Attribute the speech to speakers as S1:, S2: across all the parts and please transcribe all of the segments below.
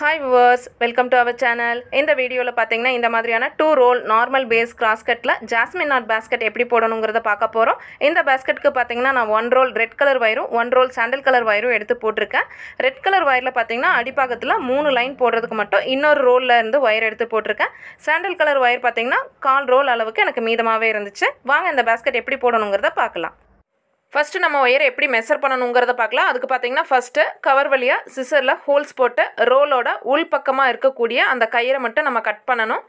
S1: hi viewers welcome to our channel இந்த வீடியோவில் பார்த்தீங்கன்னா இந்த மாதிரியான டூ ரோல் நார்மல் பேஸ் கிராஸ்கட்டில் ஜாஸ்மின் நாட் பேஸ்கெட் எப்படி போடணுங்கிறத பார்க்க போகிறோம் இந்த பேஸ்கெட்டுக்கு பார்த்தீங்கன்னா நான் ஒன் ரோல் ரெட் கலர் வயரும் ஒன் ரோல் சாண்டல் கலர் வயரும் எடுத்து போட்டிருக்கேன் ரெட் கலர் வயரில் பார்த்தீங்கன்னா அடிப்பாகத்தில் மூணு லைன் போடுறதுக்கு மட்டும் இன்னொரு ரோலில் இருந்து ஒயர் எடுத்து போட்டிருக்கேன் சாண்டல் கலர் ஒயர் பார்த்தீங்கன்னா கால் ரோல் அளவுக்கு எனக்கு மீதமாகவே இருந்துச்சு வாங்க இந்த பேஸ்கெட் எப்படி போடணுங்கிறத பார்க்கலாம் ஃபஸ்ட்டு நம்ம ஒயரை எப்படி மெஷர் பண்ணணுங்கிறத பார்க்கலாம் அதுக்கு பார்த்தீங்கன்னா ஃபஸ்ட்டு கவர் வழியாக சிசரில் ஹோல்ஸ் போட்டு ரோலோட உள் பக்கமாக இருக்கக்கூடிய அந்த கயிறை மட்டும் நம்ம கட் பண்ணணும்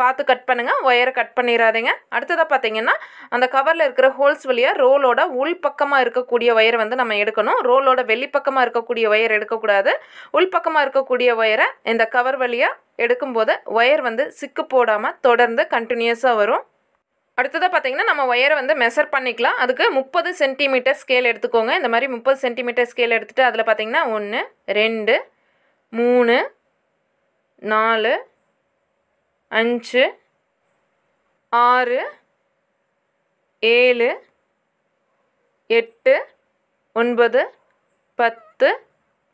S1: பார்த்து கட் பண்ணுங்கள் ஒயரை கட் பண்ணிடாதீங்க அடுத்ததாக பார்த்தீங்கன்னா அந்த கவரில் இருக்கிற ஹோல்ஸ் வழியாக ரோலோட உள் பக்கமாக இருக்கக்கூடிய ஒயரை வந்து நம்ம எடுக்கணும் ரோலோட வெளிப்பக்கமாக இருக்கக்கூடிய ஒயர் எடுக்கக்கூடாது உள்பக்கமாக இருக்கக்கூடிய ஒயரை இந்த கவர் வழியாக எடுக்கும்போது ஒயர் வந்து சிக்கு போடாமல் தொடர்ந்து கண்டினியூஸாக வரும் அடுத்ததாக பார்த்தீங்கன்னா நம்ம ஒயரை வந்து மெஷர் பண்ணிக்கலாம் அதுக்கு முப்பது சென்டிமீட்டர் ஸ்கேல் எடுத்துக்கோங்க இந்த மாதிரி முப்பது சென்டிமீட்டர் ஸ்கேல் எடுத்துகிட்டு அதில் பார்த்தீங்கன்னா ஒன்று ரெண்டு மூணு நாலு அஞ்சு ஆறு ஏழு எட்டு ஒன்பது பத்து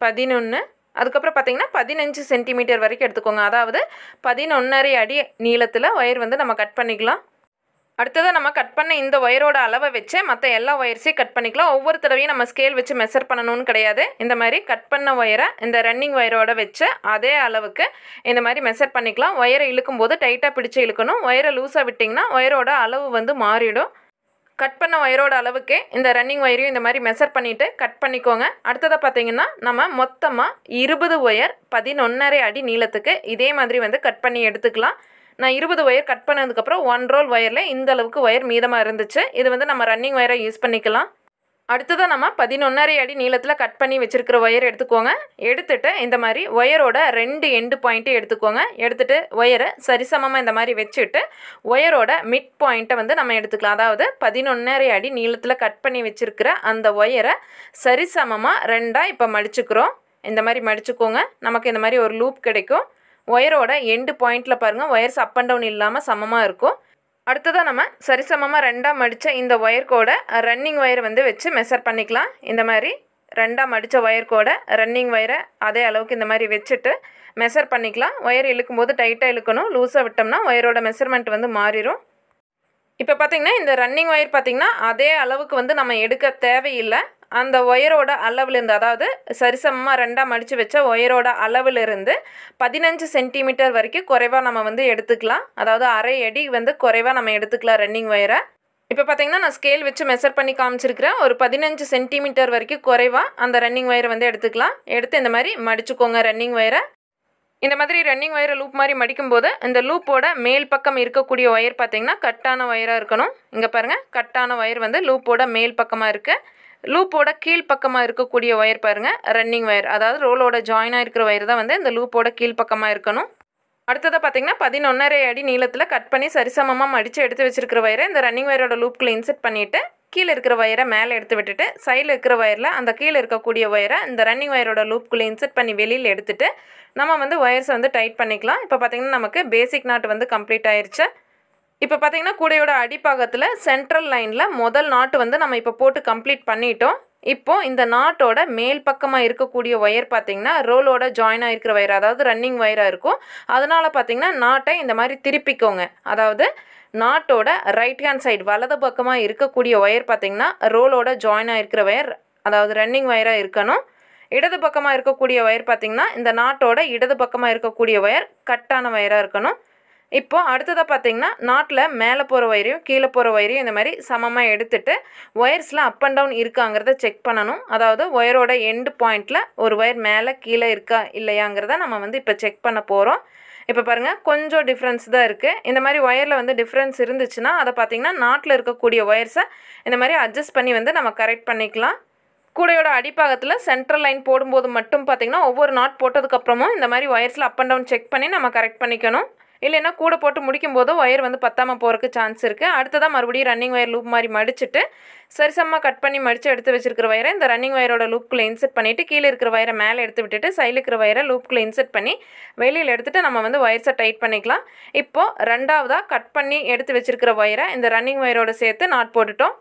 S1: பதினொன்று அதுக்கப்புறம் பார்த்தீங்கன்னா பதினஞ்சு சென்டிமீட்டர் வரைக்கும் எடுத்துக்கோங்க அதாவது பதினொன்றரை அடி நீளத்தில் ஒயர் வந்து நம்ம கட் பண்ணிக்கலாம் அடுத்ததாக நம்ம கட் பண்ண இந்த ஒயரோட அளவை வச்சு மற்ற எல்லா ஒயர்ஸையும் கட் பண்ணிக்கலாம் ஒவ்வொரு தடவையும் நம்ம ஸ்கேல் வச்சு மெஷர் பண்ணணும்னு கிடையாது இந்த மாதிரி கட் பண்ண ஒயரை இந்த ரன்னிங் ஒயரோட வச்சு அதே அளவுக்கு இந்த மாதிரி மெஷர் பண்ணிக்கலாம் ஒயரை இழுக்கும் போது டைட்டாக பிடிச்சி இழுக்கணும் ஒயரை லூஸாக விட்டிங்கன்னா ஒயரோட அளவு வந்து மாறிடும் கட் பண்ண ஒயரோட அளவுக்கு இந்த ரன்னிங் ஒயரையும் இந்த மாதிரி மெஷர் பண்ணிவிட்டு கட் பண்ணிக்கோங்க அடுத்ததாக பார்த்தீங்கன்னா நம்ம மொத்தமாக இருபது ஒயர் பதினொன்னரை அடி நீளத்துக்கு இதே மாதிரி வந்து கட் பண்ணி எடுத்துக்கலாம் நான் இருபது ஒயர் கட் பண்ணதுக்கப்புறம் ஒன் ரோல் ஒயரில் இந்த அளவுக்கு ஒயர் மீதமாக இருந்துச்சு இது வந்து நம்ம ரன்னிங் ஒயரை யூஸ் பண்ணிக்கலாம் அடுத்ததாக நம்ம பதினொன்னரை அடி நீளத்தில் கட் பண்ணி வச்சுருக்கிற ஒயர் எடுத்துக்கோங்க எடுத்துகிட்டு இந்த மாதிரி ஒயரோட ரெண்டு எண்டு பாயிண்ட்டு எடுத்துக்கோங்க எடுத்துகிட்டு ஒயரை சரிசமமாக இந்த மாதிரி வச்சுட்டு ஒயரோட மிட் பாயிண்ட்டை வந்து நம்ம எடுத்துக்கலாம் அதாவது பதினொன்னரை அடி நீளத்தில் கட் பண்ணி வச்சுருக்கிற அந்த ஒயரை சரிசமமாக ரெண்டாக இப்போ மடிச்சுக்கிறோம் இந்த மாதிரி மடிச்சுக்கோங்க நமக்கு இந்த மாதிரி ஒரு லூப் கிடைக்கும் ஒயரோட எண்டு பாயிண்டில் பாருங்கள் ஒயர்ஸ் அப் அண்ட் டவுன் இல்லாமல் சமமாக இருக்கும் அடுத்ததாக நம்ம சரிசமமாக ரெண்டாக மடித்த இந்த ஒயர் கூட ரன்னிங் ஒயர் வந்து வச்சு மெஷர் பண்ணிக்கலாம் இந்த மாதிரி ரெண்டாக மடித்த ஒயர் கூட ரன்னிங் ஒயரை அதே அளவுக்கு இந்த மாதிரி வச்சுட்டு மெஷர் பண்ணிக்கலாம் ஒயர் இழுக்கும்போது டைட்டாக இழுக்கணும் லூஸாக விட்டோம்னா ஒயரோட மெஷர்மெண்ட் வந்து மாறிடும் இப்போ பார்த்திங்கன்னா இந்த ரன்னிங் ஒயர் பார்த்திங்கன்னா அதே அளவுக்கு வந்து நம்ம எடுக்க தேவையில்லை அந்த ஒயரோட அளவிலிருந்து அதாவது சரிசமமாக ரெண்டாக மடித்து வச்ச ஒயரோட அளவிலிருந்து பதினஞ்சு சென்டிமீட்டர் வரைக்கும் குறைவாக நம்ம வந்து எடுத்துக்கலாம் அதாவது அரை அடி வந்து குறைவாக நம்ம எடுத்துக்கலாம் ரன்னிங் ஒயரை இப்போ பார்த்தீங்கன்னா நான் ஸ்கேல் வச்சு மெஷர் பண்ணி காமிச்சிருக்கிறேன் ஒரு பதினஞ்சு சென்டிமீட்டர் வரைக்கும் குறைவாக அந்த ரன்னிங் ஒயரை வந்து எடுத்துக்கலாம் எடுத்து இந்த மாதிரி மடிச்சுக்கோங்க ரன்னிங் ஒயரை இந்த மாதிரி ரன்னிங் ஒயரை லூப் மாதிரி மடிக்கும்போது இந்த லூப்போட மேல் பக்கம் இருக்கக்கூடிய ஒயர் பார்த்தீங்கன்னா கட்டான ஒயராக இருக்கணும் இங்கே பாருங்கள் கட்டான ஒயர் வந்து லூப்போட மேல் பக்கமாக இருக்குது லூப்போட கீழ்ப்பக்கமாக இருக்கக்கூடிய ஒயர் பாருங்கள் ரன்னிங் ஒயர் அதாவது ரோலோட ஜாயினாக இருக்கிற ஒயர் தான் வந்து இந்த லூப்போட கீழ்ப்பக்கமாக இருக்கணும் அடுத்ததாக பார்த்தீங்கன்னா பதினொன்னரை அடி நீளத்தில் கட் பண்ணி சரிசமமாக மடித்து எடுத்து வச்சுருக்கிற ஒயரை இந்த ரன்னிங் ஒயரோட லூப்பில் இன்செர்ட் பண்ணிவிட்டு கீழே இருக்கிற ஒயரை மேலே எடுத்து விட்டுட்டு சைடில் இருக்கிற ஒயரில் அந்த கீழே இருக்கக்கூடிய ஒயரை இந்த ரன்னிங் ஒயரோட லூப்புக்குள்ளே இன்செர்ட் பண்ணி வெளியில் எடுத்துகிட்டு நம்ம வந்து ஒயர்ஸை வந்து டைட் பண்ணிக்கலாம் இப்போ பார்த்திங்கன்னா நமக்கு பேசிக் நாட் வந்து கம்ப்ளீட் ஆயிடுச்சு இப்போ பார்த்திங்கன்னா கூடையோட அடிப்பாகத்தில் சென்ட்ரல் லைனில் முதல் நாட்டு வந்து நம்ம இப்போ போட்டு கம்ப்ளீட் பண்ணிட்டோம் இப்போது இந்த நாட்டோட மேல் பக்கமாக இருக்கக்கூடிய ஒயர் பார்த்திங்கன்னா ரோலோட ஜாயின் ஆகிருக்கிற ஒயர் அதாவது ரன்னிங் ஒயராக இருக்கும் அதனால் பார்த்திங்கன்னா நாட்டை இந்த மாதிரி திருப்பிக்கோங்க அதாவது நாட்டோட ரைட் ஹேண்ட் சைடு வலது பக்கமாக இருக்கக்கூடிய ஒயர் பார்த்திங்கன்னா ரோலோட ஜாயின் ஆகிருக்கிற ஒயர் அதாவது ரன்னிங் ஒயராக இருக்கணும் இடது பக்கமாக இருக்கக்கூடிய ஒயர் பார்த்திங்கன்னா இந்த நாட்டோட இடது பக்கமாக இருக்கக்கூடிய ஒயர் கட்டான ஒயராக இருக்கணும் இப்போ அடுத்ததாக பார்த்தீங்கன்னா நாட்டில் மேலே போகிற ஒயரையும் கீழே போகிற ஒயரையும் இந்த மாதிரி சமமாக எடுத்துட்டு ஒயர்ஸில் அப் அண்ட் டவுன் இருக்காங்கிறத செக் பண்ணணும் அதாவது ஒயரோட எண்டு பாயிண்டில் ஒரு ஒயர் மேலே கீழே இருக்கா இல்லையாங்கிறத நம்ம வந்து இப்போ செக் பண்ண போகிறோம் இப்போ பாருங்கள் கொஞ்சம் டிஃப்ரென்ஸ் தான் இருக்குது இந்த மாதிரி ஒயரில் வந்து டிஃப்ரென்ஸ் இருந்துச்சுன்னா அதை பார்த்திங்கன்னா நாட்டில் இருக்கக்கூடிய ஒயர்ஸை இந்த மாதிரி அட்ஜஸ்ட் பண்ணி வந்து நம்ம கரெக்ட் பண்ணிக்கலாம் கூடையோட அடிப்பாகத்தில் சென்ட்ரல் லைன் போடும்போது மட்டும் பார்த்திங்கன்னா ஒவ்வொரு நாட் போட்டதுக்கப்புறமும் இந்த மாதிரி ஒயர்ஸில் அப் அண்ட் டவுன் செக் பண்ணி நம்ம கரெக்ட் பண்ணிக்கணும் இல்லைன்னா கூட போட்டு முடிக்கும் போது ஒயர் வந்து பத்தாமல் போகிறதுக்கு சான்ஸ் இருக்குது அடுத்ததாக மறுபடியும் ரன்னிங் ஒயர் லூப் மாதிரி மடிச்சுட்டு சரிசமாக கட் பண்ணி மடித்து எடுத்து வச்சிருக்கிற ஒயரை இந்த ரன்னிங் ஒயரோட லூப்புக்குள்ளே இன்செர்ட் பண்ணிவிட்டு கீழே இருக்கிற ஒயரை மேலே எடுத்து விட்டுட்டு சைடில் இருக்கிற ஒயரை லூப்புக்குள்ளே இன்செர்ட் பண்ணி வெளியில் எடுத்துகிட்டு நம்ம வந்து ஒயர்ஸை டைட் பண்ணிக்கலாம் இப்போது ரெண்டாவதாக கட் பண்ணி எடுத்து வச்சிருக்கிற ஒயரை இந்த ரன்னிங் ஒயரோட சேர்த்து நாட் போட்டுட்டோம்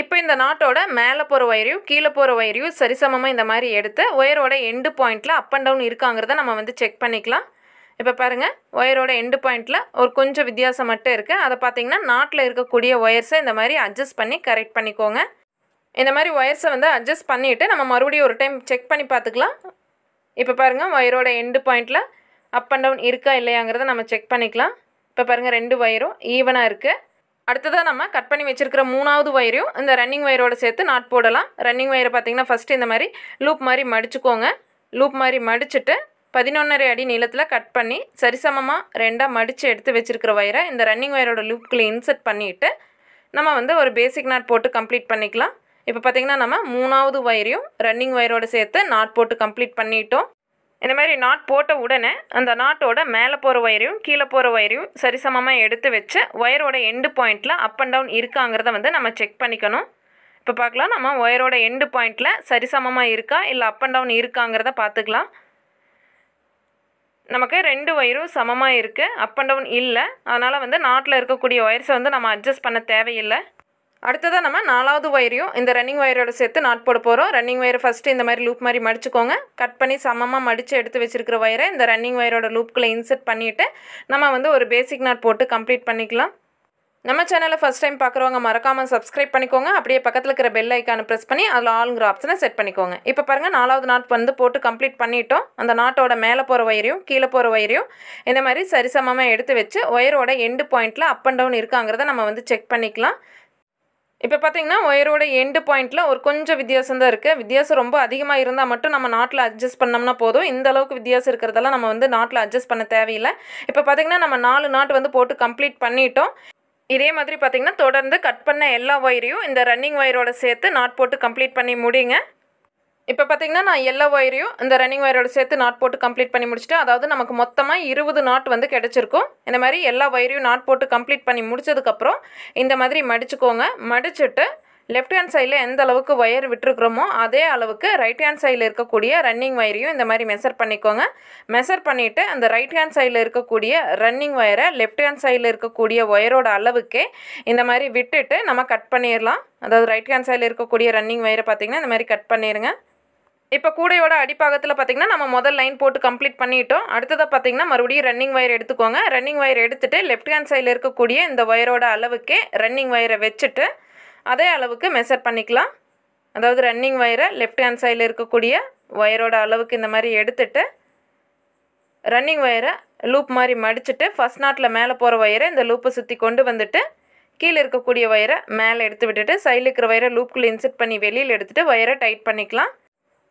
S1: இப்போ இந்த நாட்டோட மேலே போகிற ஒயரையும் கீழே போகிற ஒயரையும் சரிசமமாக இந்த மாதிரி எடுத்து ஒயரோட எண்டு பாயிண்டில் அப் அண்ட் டவுன் இருக்காங்கிறத நம்ம வந்து செக் பண்ணிக்கலாம் இப்போ பாருங்கள் ஒயரோட எண்டு பாயிண்ட்டில் ஒரு கொஞ்சம் வித்தியாசம் மட்டும் இருக்குது அதை பார்த்தீங்கன்னா நாட்டில் இருக்கக்கூடிய ஒயர்ஸை இந்த மாதிரி அட்ஜஸ்ட் பண்ணி கரெக்ட் பண்ணிக்கோங்க இந்த மாதிரி ஒயர்ஸை வந்து அட்ஜஸ்ட் பண்ணிவிட்டு நம்ம மறுபடியும் ஒரு டைம் செக் பண்ணி பார்த்துக்கலாம் இப்போ பாருங்கள் ஒயரோட எண்டு பாயிண்ட்டில் அப் அண்ட் டவுன் இருக்கா இல்லையாங்கிறத நம்ம செக் பண்ணிக்கலாம் இப்போ பாருங்கள் ரெண்டு ஒயரும் ஈவனாக இருக்குது அடுத்ததாக நம்ம கட் பண்ணி வச்சுருக்கிற மூணாவது ஒயரையும் இந்த ரன்னிங் ஒயரோட சேர்த்து நாட் போடலாம் ரன்னிங் ஒயரை பார்த்திங்கன்னா ஃபஸ்ட்டு இந்த மாதிரி லூப் மாதிரி மடிச்சுக்கோங்க லூப் மாதிரி மடிச்சுட்டு பதினொன்றரை அடி நீளத்தில் கட் பண்ணி சரிசமமாக ரெண்டாக மடித்து எடுத்து வச்சுருக்கிற ஒயரை இந்த ரன்னிங் ஒயரோட லுக்கில் இன்சர்ட் பண்ணிவிட்டு நம்ம வந்து ஒரு பேசிக் நாட் போட்டு கம்ப்ளீட் பண்ணிக்கலாம் இப்போ பார்த்திங்கன்னா நம்ம மூணாவது ஒயரையும் ரன்னிங் வயரோடு சேர்த்து நாட் போட்டு கம்ப்ளீட் பண்ணிட்டோம் இந்த மாதிரி நாட் போட்ட உடனே அந்த நாட்டோட மேலே போகிற ஒயரையும் கீழே போகிற ஒயரையும் சரிசமமாக எடுத்து வச்சு ஒயரோட எண்டு பாயிண்டில் அப் அண்ட் டவுன் இருக்காங்கிறத வந்து நம்ம செக் பண்ணிக்கணும் இப்போ பார்க்கலாம் நம்ம ஒயரோட எண்டு பாயிண்டில் சரிசமமாக இருக்கா இல்லை அப் அண்ட் டவுன் இருக்காங்கிறத பார்த்துக்கலாம் நமக்கு ரெண்டு ஒயரும் சமமாக இருக்குது அப் அண்ட் டவுன் இல்லை அதனால் வந்து நாட்டில் இருக்கக்கூடிய ஒயர்ஸை வந்து நம்ம அட்ஜஸ்ட் பண்ண தேவையில்லை அடுத்ததாக நம்ம நாலாவது ஒயரையும் இந்த ரன்னிங் ஒயரோட சேர்த்து நாட் போட போகிறோம் ரன்னிங் ஒயர் ஃபஸ்ட்டு இந்த மாதிரி லூப் மாதிரி மடிச்சுக்கோங்க கட் பண்ணி சமமாக மடித்து எடுத்து வச்சுருக்கிற ஒயரை இந்த ரன்னிங் ஒயரோட லூப்புக்குள்ளே இன்செர்ட் பண்ணிவிட்டு நம்ம வந்து ஒரு பேசிக் நாட் போட்டு கம்ப்ளீட் பண்ணிக்கலாம் நம்ம சேனலை ஃபஸ்ட் டைம் பார்க்குறவங்க மறக்காமல் சப்ஸ்கிரைப் பண்ணிக்கோங்க அப்படியே பக்கத்தில் இருக்கிற பெல் ஐக்கானை ப்ரெஸ் பண்ணி அதில் ஆளுங்கிற ஆப்ஷனை செட் பண்ணிக்கோங்க இப்போ பாருங்கள் நாலாவது நாட் வந்து போட்டு கம்ப்ளீட் பண்ணிட்டோம் அந்த நாட்டோட மேலே போகிற ஒயரையும் கீழே போகிற ஒயரையும் இந்த மாதிரி சரிசமமாக எடுத்து வச்சு ஒயரோட எண்டு பாயிண்டில் அப் அண்ட் டவுன் இருக்காங்கிறத நம்ம வந்து செக் பண்ணிக்கலாம் இப்போ பார்த்தீங்கன்னா ஒயரோட எண்டு பாயிண்ட்டில் ஒரு கொஞ்சம் வித்தியாசம் தான் இருக்குது வித்தியாசம் ரொம்ப அதிகமாக இருந்தால் மட்டும் நம்ம நாட்டில் அட்ஜஸ்ட் பண்ணோம்னா போதும் இந்த அளவுக்கு வித்தியாசம் இருக்கிறதெல்லாம் நம்ம வந்து நாட்டில் அட்ஜஸ்ட் பண்ண தேவையில்லை இப்போ பார்த்திங்கன்னா நம்ம நாலு நாட்டு வந்து போட்டு கம்ப்ளீட் பண்ணிட்டோம் இதே மாதிரி பார்த்திங்கன்னா தொடர்ந்து கட் பண்ண எல்லா ஒயரையும் இந்த ரன்னிங் ஒயரோட சேர்த்து நாட் போட்டு கம்ப்ளீட் பண்ணி முடிங்க இப்போ பார்த்திங்கன்னா நான் எல்லா ஒயரையும் இந்த ரன்னிங் ஒயரோட சேர்த்து நாட் போட்டு கம்ப்ளீட் பண்ணி முடிச்சுட்டு அதாவது நமக்கு மொத்தமாக இருபது நாட் வந்து கிடச்சிருக்கும் இந்த மாதிரி எல்லா ஒயரையும் நாட் போட்டு கம்ப்ளீட் பண்ணி முடிச்சதுக்கப்புறம் இந்த மாதிரி மடிச்சுக்கோங்க மடிச்சுட்டு லெஃப்ட் ஹேண்ட் சைடில் எந்த அளவுக்கு ஒயர் விட்டுருக்குறோமோ அதே அளவுக்கு ரைட் ஹேண்ட் சைடில் இருக்கக்கூடிய ரன்னிங் ஒயரையும் இந்த மாதிரி மெஷர் பண்ணிக்கோங்க மெஷர் பண்ணிவிட்டு அந்த ரைட் ஹேண்ட் சைடில் இருக்கக்கூடிய ரன்னிங் ஒயரை லெஃப்ட் ஹேண்ட் சைடில் இருக்கக்கூடிய ஒயரோட அளவுக்கே இந்த மாதிரி விட்டுட்டு நம்ம கட் பண்ணிடலாம் அதாவது ரைட் ஹேண்ட் சைடில் இருக்கக்கூடிய ரன்னிங் ஒயரை பார்த்திங்கன்னா இந்த மாதிரி கட் பண்ணிடுங்க இப்போ கூடையோட அடிப்பாகத்தில் பார்த்திங்கன்னா நம்ம முதல் லைன் போட்டு கம்ப்ளீட் பண்ணிட்டோம் அடுத்ததாக பார்த்திங்கன்னா மறுபடியும் ரன்னிங் ஒயர் எடுத்துக்கோங்க ரன்னிங் ஒயர் எடுத்துகிட்டு லெஃப்ட் ஹேண்ட் சைடில் இருக்கக்கூடிய இந்த ஒயரோட அளவுக்கே ரன்னிங் ஒயரை வச்சுட்டு அதே அளவுக்கு மெஷர் பண்ணிக்கலாம் அதாவது ரன்னிங் ஒயரை லெஃப்ட் ஹேண்ட் சைடில் இருக்கக்கூடிய ஒயரோட அளவுக்கு இந்த மாதிரி எடுத்துட்டு ரன்னிங் ஒயரை லூப் மாதிரி மடிச்சுட்டு ஃபஸ்ட் நாட்டில் மேலே போகிற ஒயரை இந்த லூப்பை சுற்றி கொண்டு வந்துட்டு கீழே இருக்கக்கூடிய ஒயரை மேலே எடுத்து விட்டுட்டு சைடில் இருக்கிற ஒயரை லூப்புக்குள்ளே இன்செர்ட் பண்ணி வெளியில் எடுத்துகிட்டு ஒயரை டைட் பண்ணிக்கலாம்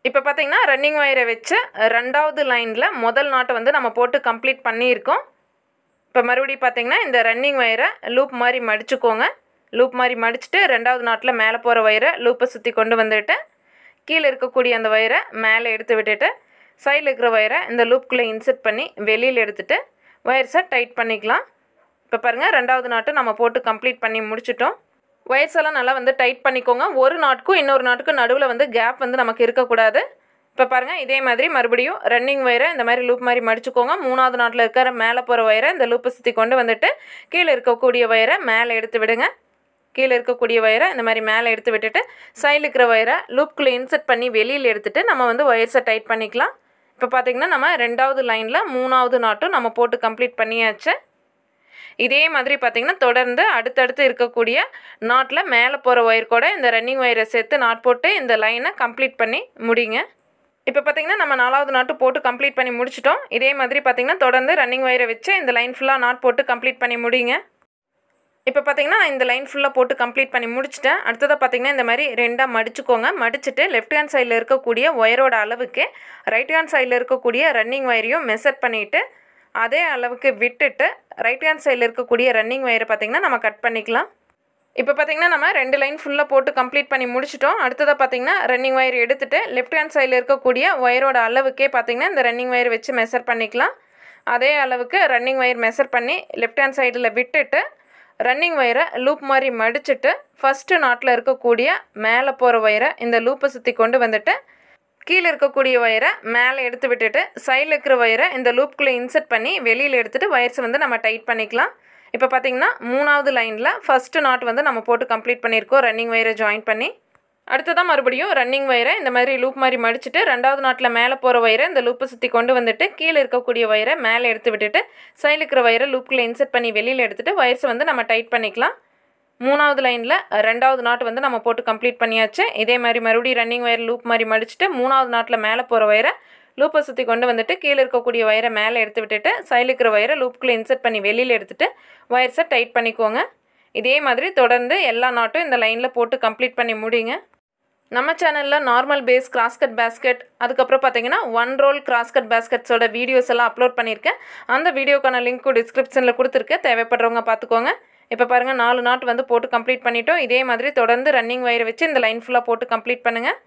S1: இப்போ பார்த்தீங்கன்னா ரன்னிங் ஒயரை வச்சு ரெண்டாவது லைனில் முதல் நாட்டை வந்து நம்ம போட்டு கம்ப்ளீட் பண்ணியிருக்கோம் இப்போ மறுபடியும் பார்த்தீங்கன்னா இந்த ரன்னிங் ஒயரை லூப் மாதிரி மடிச்சுக்கோங்க லூப் மாதிரி மடிச்சுட்டு ரெண்டாவது நாட்டில் மேலே போகிற வயிறை லூப்பை சுற்றி கொண்டு வந்துட்டு கீழே இருக்கக்கூடிய அந்த வயரை மேலே எடுத்து விட்டுட்டு சைடில் இருக்கிற வயரை இந்த லூப்குள்ளே இன்சர்ட் பண்ணி வெளியில் எடுத்துகிட்டு ஒயர்ஸை டைட் பண்ணிக்கலாம் இப்போ பாருங்கள் ரெண்டாவது நாட்டு நம்ம போட்டு கம்ப்ளீட் பண்ணி முடிச்சிட்டோம் ஒயர்ஸெல்லாம் எல்லாம் நல்லா வந்து டைட் பண்ணிக்கோங்க ஒரு நாட்டுக்கும் இன்னொரு நாட்டுக்கும் நடுவில் வந்து கேப் வந்து நமக்கு இருக்கக்கூடாது இப்போ பாருங்கள் இதே மாதிரி மறுபடியும் ரன்னிங் ஒயரை இந்த மாதிரி லூப் மாதிரி மடிச்சுக்கோங்க மூணாவது நாட்டில் இருக்கிற மேலே போகிற ஒயரை இந்த லூப்பை சுற்றி கொண்டு வந்துட்டு கீழே இருக்கக்கூடிய ஒயரை மேலே எடுத்து விடுங்க கீழே இருக்கக்கூடிய ஒயரை இந்த மாதிரி மேலே எடுத்து விட்டுட்டு சைடில் இருக்கிற ஒயரை லூப்குள்ளே இன்செர்ட் பண்ணி வெளியில் எடுத்துகிட்டு நம்ம வந்து ஒயர்ஸை டைட் பண்ணிக்கலாம் இப்போ பார்த்திங்கன்னா நம்ம ரெண்டாவது லைனில் மூணாவது நாட்டும் நம்ம போட்டு கம்ப்ளீட் பண்ணியாச்சு இதே மாதிரி பார்த்திங்கன்னா தொடர்ந்து அடுத்தடுத்து இருக்கக்கூடிய நாட்டில் மேலே போகிற ஒயர் கூட இந்த ரன்னிங் ஒயரை சேர்த்து நாட் போட்டு இந்த லைனை கம்ப்ளீட் பண்ணி முடிங்க இப்போ பார்த்திங்கன்னா நம்ம நாலாவது நாட்டு போட்டு கம்ப்ளீட் பண்ணி முடிச்சிட்டோம் இதே மாதிரி பார்த்திங்கன்னா தொடர்ந்து ரன்னிங் ஒயரை வச்சு இந்த லைன் ஃபுல்லாக நாட் போட்டு கம்ப்ளீட் பண்ணி முடிங்க இப்போ பார்த்தீங்கன்னா இந்த லைன் ஃபுல்லாக போட்டு கம்ப்ளீட் பண்ணி முடிச்சிட்டேன் அடுத்ததாக பார்த்தீங்கன்னா இந்த மாதிரி ரெண்டாக மடிச்சுக்கோங்க மடிச்சுட்டு லெஃப்ட் ஹேண்ட் சைடில் இருக்கக்கூடிய ஒயரோட அளவுக்கு ரைட் ஹேண்ட் சைடில் இருக்கக்கூடிய ரன்னிங் ஒயரையும் மெஷர் பண்ணிவிட்டு அதே அளவுக்கு விட்டுட்டு ரைட் ஹேண்ட் சைடில் இருக்கக்கூடிய ரன்னிங் ஒயரை பார்த்திங்கன்னா நம்ம கட் பண்ணிக்கலாம் இப்போ பார்த்திங்கன்னா நம்ம ரெண்டு லைன் ஃபுல்லாக போட்டு கம்ப்ளீட் பண்ணி முடிச்சிட்டோம் அடுத்ததாக பார்த்திங்கன்னா ரன்னிங் ஒயர் எடுத்துகிட்டு லெஃப்ட் ஹேண்ட் சைடில் இருக்கக்கூடிய ஒயரோட அளவுக்கே பார்த்திங்கன்னா இந்த ரன்னிங் ஒயர் வச்சு மெஷர் பண்ணிக்கலாம் அதே அளவுக்கு ரன்னிங் ஒயர் மெஷர் பண்ணி லெஃப்ட் ஹேண்ட் சைடில் விட்டுட்டு ரன்னிங் ஒயரை லூப் மாதிரி மடிச்சுட்டு ஃபஸ்ட்டு நாட்டில் இருக்கக்கூடிய மேலே போகிற ஒயரை இந்த லூப்பை சுற்றி கொண்டு வந்துட்டு கீழே இருக்கக்கூடிய ஒயரை மேலே எடுத்து விட்டுட்டு சைடில் இருக்கிற ஒயரை இந்த லூப்புக்குள்ளே இன்செர்ட் பண்ணி வெளியில் எடுத்துகிட்டு வயர்ஸை வந்து நம்ம டைட் பண்ணிக்கலாம் இப்போ பார்த்திங்கன்னா மூணாவது லைனில் ஃபஸ்ட்டு நாட் வந்து நம்ம போட்டு கம்ப்ளீட் பண்ணியிருக்கோம் ரன்னிங் வயரை ஜாயின் பண்ணி அடுத்ததான் மறுபடியும் ரன்னிங் வயரை இந்த மாதிரி லூப் மாதிரி மடிச்சுட்டு ரெண்டாவது நாட்டில் மேலே போகிற வயரை இந்த லூப்பை சுற்றி கொண்டு வந்துட்டு கீழே இருக்கக்கூடிய வயரை மேலே எடுத்து விட்டுட்டு சைடில் இருக்கிற வயரை லூப்பில் இன்செர்ட் பண்ணி வெளியில் எடுத்துகிட்டு வயர்ஸை வந்து நம்ம டைட் பண்ணிக்கலாம் மூணாவது லைனில் ரெண்டாவது நாட்டு வந்து நம்ம போட்டு கம்ப்ளீட் பண்ணியாச்சு இதே மாதிரி மறுபடியும் ரன்னிங் வயர் லூப் மாதிரி மடிச்சுட்டு மூணாவது நாட்டில் மேலே போகிற வயரை லூப்பை சுற்றி கொண்டு வந்துட்டு கீழே இருக்கக்கூடிய வயரை மேலே எடுத்து விட்டுட்டு சைடில் இருக்கிற வயரை லூப்புக்குள்ளே இன்செர்ட் பண்ணி வெளியில் எடுத்துகிட்டு வயர்ஸை டைட் பண்ணிக்கோங்க இதே மாதிரி தொடர்ந்து எல்லா நாட்டும் இந்த லைனில் போட்டு கம்ப்ளீட் பண்ணி முடியுங்க நம்ம சேனலில் நார்மல் பேஸ் கிராஸ்கட் பேஸ்கெட் அதுக்கப்புறம் பார்த்தீங்கன்னா ஒன் ரோல் கிராஸ்கட் பேஸ்கெட்ஸோட வீடியோஸ் எல்லாம் அப்லோட் பண்ணியிருக்கேன் அந்த வீடியோக்கான லிங்க்கும் டிஸ்கிரிப்ஷனில் கொடுத்துருக்கேன் தேவைப்படுறவங்க பார்த்துக்கோங்க இப்போ பாருங்கள் நாலு நாட் வந்து போட்டு கம்ப்ளீட் பண்ணிட்டோம் இதே மாதிரி தொடர்ந்து ரன்னிங் ஒயரை வச்சு இந்த லைன் ஃபுல்லாக போட்டு கம்ப்ளீட் பண்ணுங்கள்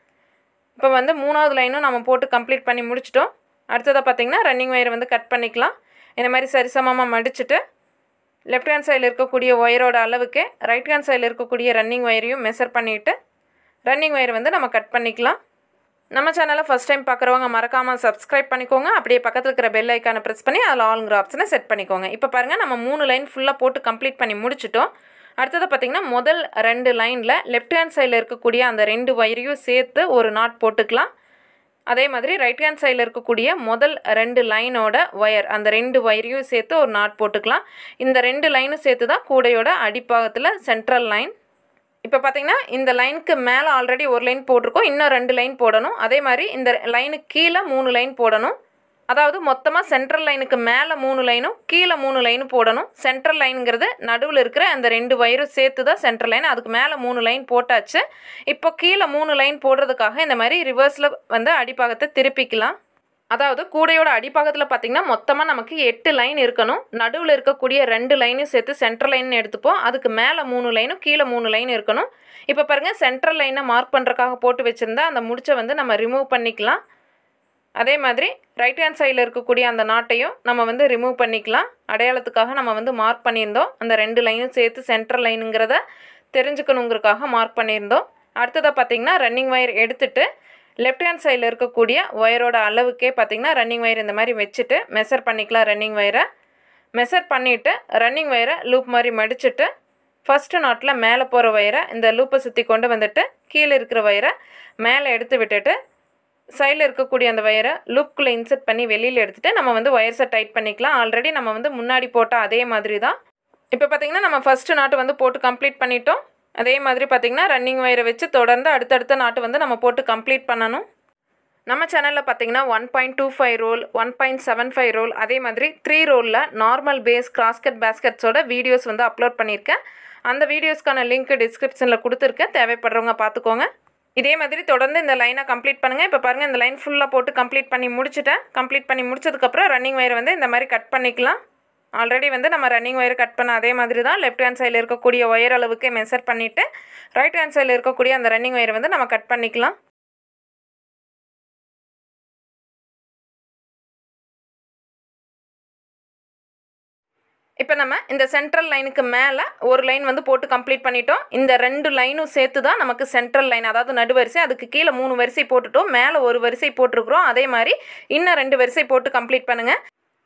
S1: இப்போ வந்து மூணாவது லைனும் நம்ம போட்டு கம்ப்ளீட் பண்ணி முடிச்சிட்டோம் அடுத்ததாக பார்த்திங்கன்னா ரன்னிங் ஒயரை வந்து கட் பண்ணிக்கலாம் இந்த மாதிரி சரிசமமாக மடிச்சுட்டு லெஃப்ட் ஹேண்ட் சைடில் இருக்கக்கூடிய ஒயரோட அளவுக்கு ரைட் ஹேண்ட் சைடில் இருக்கக்கூடிய ரன்னிங் ஒயரையும் மெஷர் பண்ணிவிட்டு ரன்னிங் ஒயர் வந்து நம்ம கட் பண்ணிக்கலாம் நம்ம சேனலை ஃபஸ்ட் டைம் பார்க்குறவங்க மறக்காமல் சப்ஸ்கிரைப் பண்ணிக்கோங்க அப்படியே பக்கத்தில் இருக்கிற பெல் ஐக்கானை ப்ரெஸ் பண்ணி அதில் ஆளுங்கிற ஆப்ஷனை செட் பண்ணிக்கோங்க இப்போ பாருங்கள் நம்ம மூணு லைன் ஃபுல்லாக போட்டு கம்ப்ளீட் பண்ணி முடிச்சிட்டோம் அடுத்தது பார்த்திங்கன்னா முதல் ரெண்டு லைனில் லெஃப்ட் ஹேண்ட் சைடில் இருக்கக்கூடிய அந்த ரெண்டு ஒயரையும் சேர்த்து ஒரு நாட் போட்டுக்கலாம் அதே மாதிரி ரைட் ஹேண்ட் சைடில் இருக்கக்கூடிய முதல் ரெண்டு லைனோட ஒயர் அந்த ரெண்டு ஒயரையும் சேர்த்து ஒரு நாட் போட்டுக்கலாம் இந்த ரெண்டு லைனும் சேர்த்து தான் கூடையோட அடிப்பாகத்தில் சென்ட்ரல் லைன் இப்போ பார்த்தீங்கன்னா இந்த லைனுக்கு மேலே ஆல்ரெடி ஒரு லைன் போட்டிருக்கோம் இன்னும் ரெண்டு லைன் போடணும் அதே மாதிரி இந்த லைனுக்கு கீழே மூணு லைன் போடணும் அதாவது மொத்தமாக சென்ட்ரல் லைனுக்கு மேலே மூணு லைனும் கீழே மூணு லைனும் போடணும் சென்ட்ரல் லைனுங்கிறது நடுவில் இருக்கிற அந்த ரெண்டு வயரும் சேர்த்து தான் சென்ட்ரல் லைன் அதுக்கு மேலே மூணு லைன் போட்டாச்சு இப்போ கீழே மூணு லைன் போடுறதுக்காக இந்த மாதிரி ரிவர்ஸில் வந்து அடிப்பாகத்தை திருப்பிக்கலாம் அதாவது கூடையோட அடிப்பாகத்தில் பார்த்தீங்கன்னா மொத்தமாக நமக்கு எட்டு லைன் இருக்கணும் நடுவில் இருக்கக்கூடிய ரெண்டு லைனும் சேர்த்து சென்ட்ரல் லைன் எடுத்துப்போம் அதுக்கு மேலே மூணு லைனும் கீழே மூணு லைன் இருக்கணும் இப்போ பாருங்கள் சென்ட்ரல் லைனை மார்க் பண்ணுறக்காக போட்டு வச்சுருந்தா அந்த முடிச்சை வந்து நம்ம ரிமூவ் பண்ணிக்கலாம் அதே மாதிரி ரைட் ஹேண்ட் சைடில் இருக்கக்கூடிய அந்த நாட்டையும் நம்ம வந்து ரிமூவ் பண்ணிக்கலாம் அடையாளத்துக்காக நம்ம வந்து மார்க் பண்ணியிருந்தோம் அந்த ரெண்டு லைனும் சேர்த்து சென்ட்ரல் லைனுங்கிறத தெரிஞ்சுக்கணுங்கிறக்காக மார்க் பண்ணியிருந்தோம் அடுத்ததாக பார்த்தீங்கன்னா ரன்னிங் ஒயர் எடுத்துகிட்டு லெஃப்ட் ஹேண்ட் சைடில் இருக்கக்கூடிய ஒயரோட அளவுக்கே பார்த்திங்கன்னா ரன்னிங் ஒயர் இந்த மாதிரி வச்சுட்டு மெஷர் பண்ணிக்கலாம் ரன்னிங் ஒயரை மெஷர் பண்ணிவிட்டு ரன்னிங் ஒயரை லூப் மாதிரி மடிச்சுட்டு ஃபஸ்ட்டு நாட்டில் மேலே போகிற ஒயரை இந்த லூப்பை சுற்றி கொண்டு வந்துட்டு கீழே இருக்கிற ஒயரை மேலே எடுத்து விட்டுட்டு சைடில் இருக்கக்கூடிய அந்த ஒயரை லூப்குள்ளே இன்சர்ட் பண்ணி வெளியில் எடுத்துகிட்டு நம்ம வந்து ஒயர்ஸை டைட் பண்ணிக்கலாம் ஆல்ரெடி நம்ம வந்து முன்னாடி போட்டால் அதே மாதிரி தான் இப்போ பார்த்திங்கன்னா நம்ம ஃபஸ்ட்டு நாட்டு வந்து போட்டு கம்ப்ளீட் பண்ணிட்டோம் அதே மாதிரி பார்த்திங்கன்னா ரன்னிங் வயரை வச்சு தொடர்ந்து அடுத்தடுத்த நாட்டு வந்து நம்ம போட்டு கம்ப்ளீட் பண்ணணும் நம்ம சேனலில் பார்த்தீங்கன்னா one point two five roll one point seven five roll அதே மாதிரி த்ரீ ரோலில் நார்மல் பேஸ் கிராஸ்கட் பேஸ்கட்ஸோட வீடியோஸ் வந்து அப்லோட் பண்ணியிருக்கேன் அந்த வீடியோஸ்க்கான லிங்க் டிஸ்கிரிப்ஷனில் கொடுத்துருக்கேன் தேவைப்படுறவங்க பார்த்துக்கோங்க இதே மாதிரி தொடர்ந்து இந்த லைனை கம்ப்ளீட் பண்ணுங்கள் இப்போ பாருங்கள் இந்த லைன் ஃபுல்லாக போட்டு கம்ப்ளீட் பண்ணி முடிச்சுட்டேன் கம்ப்ளீட் பண்ணி முடிச்சதுக்கப்புறம் ரன்னிங் வயரை வந்து இந்த மாதிரி கட் பண்ணிக்கலாம் ஆல்ரெடி வந்து நம்ம ரன்னிங் ஒயர் கட் பண்ண அதே மாதிரி தான் லெஃப்ட் ஹேண்ட் சைடில் இருக்கக்கூடிய ஒயர் அளவுக்கு மெஷர் பண்ணிவிட்டு ரைட் ஹேண்ட் சைடில் இருக்கக்கூடிய அந்த ரன்னிங் ஒயர் வந்து நம்ம கட் பண்ணிக்கலாம் இப்போ நம்ம இந்த சென்ட்ரல் லைனுக்கு மேலே ஒரு லைன் வந்து போட்டு கம்ப்ளீட் பண்ணிட்டோம் இந்த ரெண்டு லைனும் சேர்த்து தான் நமக்கு சென்ட்ரல் லைன் அதாவது நடுவரிசை அதுக்கு கீழே மூணு வரிசை போட்டுட்டோம் மேலே ஒரு வரிசை போட்டிருக்கிறோம் அதே மாதிரி இன்னும் ரெண்டு வரிசை போட்டு கம்ப்ளீட் பண்ணுங்கள்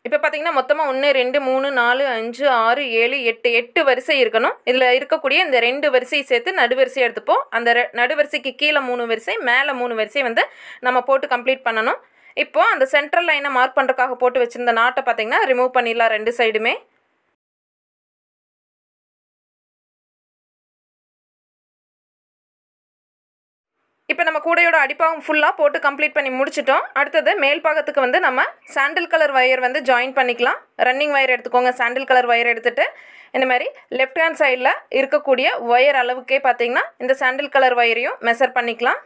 S1: இப்போ பார்த்தீங்கன்னா மொத்தமாக ஒன்று ரெண்டு மூணு நாலு அஞ்சு ஆறு ஏழு எட்டு எட்டு வரிசை இருக்கணும் இதில் இருக்கக்கூடிய இந்த ரெண்டு வரிசையை சேர்த்து நடுவரிசை எடுத்துப்போம் அந்த நடுவரிசைக்கு கீழே மூணு வரிசை மேலே மூணு வரிசை வந்து நம்ம போட்டு கம்ப்ளீட் பண்ணணும் இப்போது அந்த சென்ட்ரல் லைனை மார்க் பண்ணுறதுக்காக போட்டு வச்சுருந்த நாட்டை பார்த்திங்கன்னா ரிமூவ் பண்ணிடலாம் ரெண்டு சைடுமே இப்போ நம்ம கூடையோட அடிப்பாகம் ஃபுல்லாக போட்டு கம்ப்ளீட் பண்ணி முடிச்சிட்டோம் அடுத்தது மேல் பாகத்துக்கு வந்து நம்ம சாண்டில் கலர் ஒயர் வந்து ஜாயின் பண்ணிக்கலாம் ரன்னிங் ஒயர் எடுத்துக்கோங்க சாண்டில் கலர் ஒயர் எடுத்துகிட்டு இந்த மாதிரி லெஃப்ட் ஹேண்ட் சைடில் இருக்கக்கூடிய ஒயர் அளவுக்கே பார்த்தீங்கன்னா இந்த சாண்டில் கலர் ஒயரையும் மெஷர் பண்ணிக்கலாம்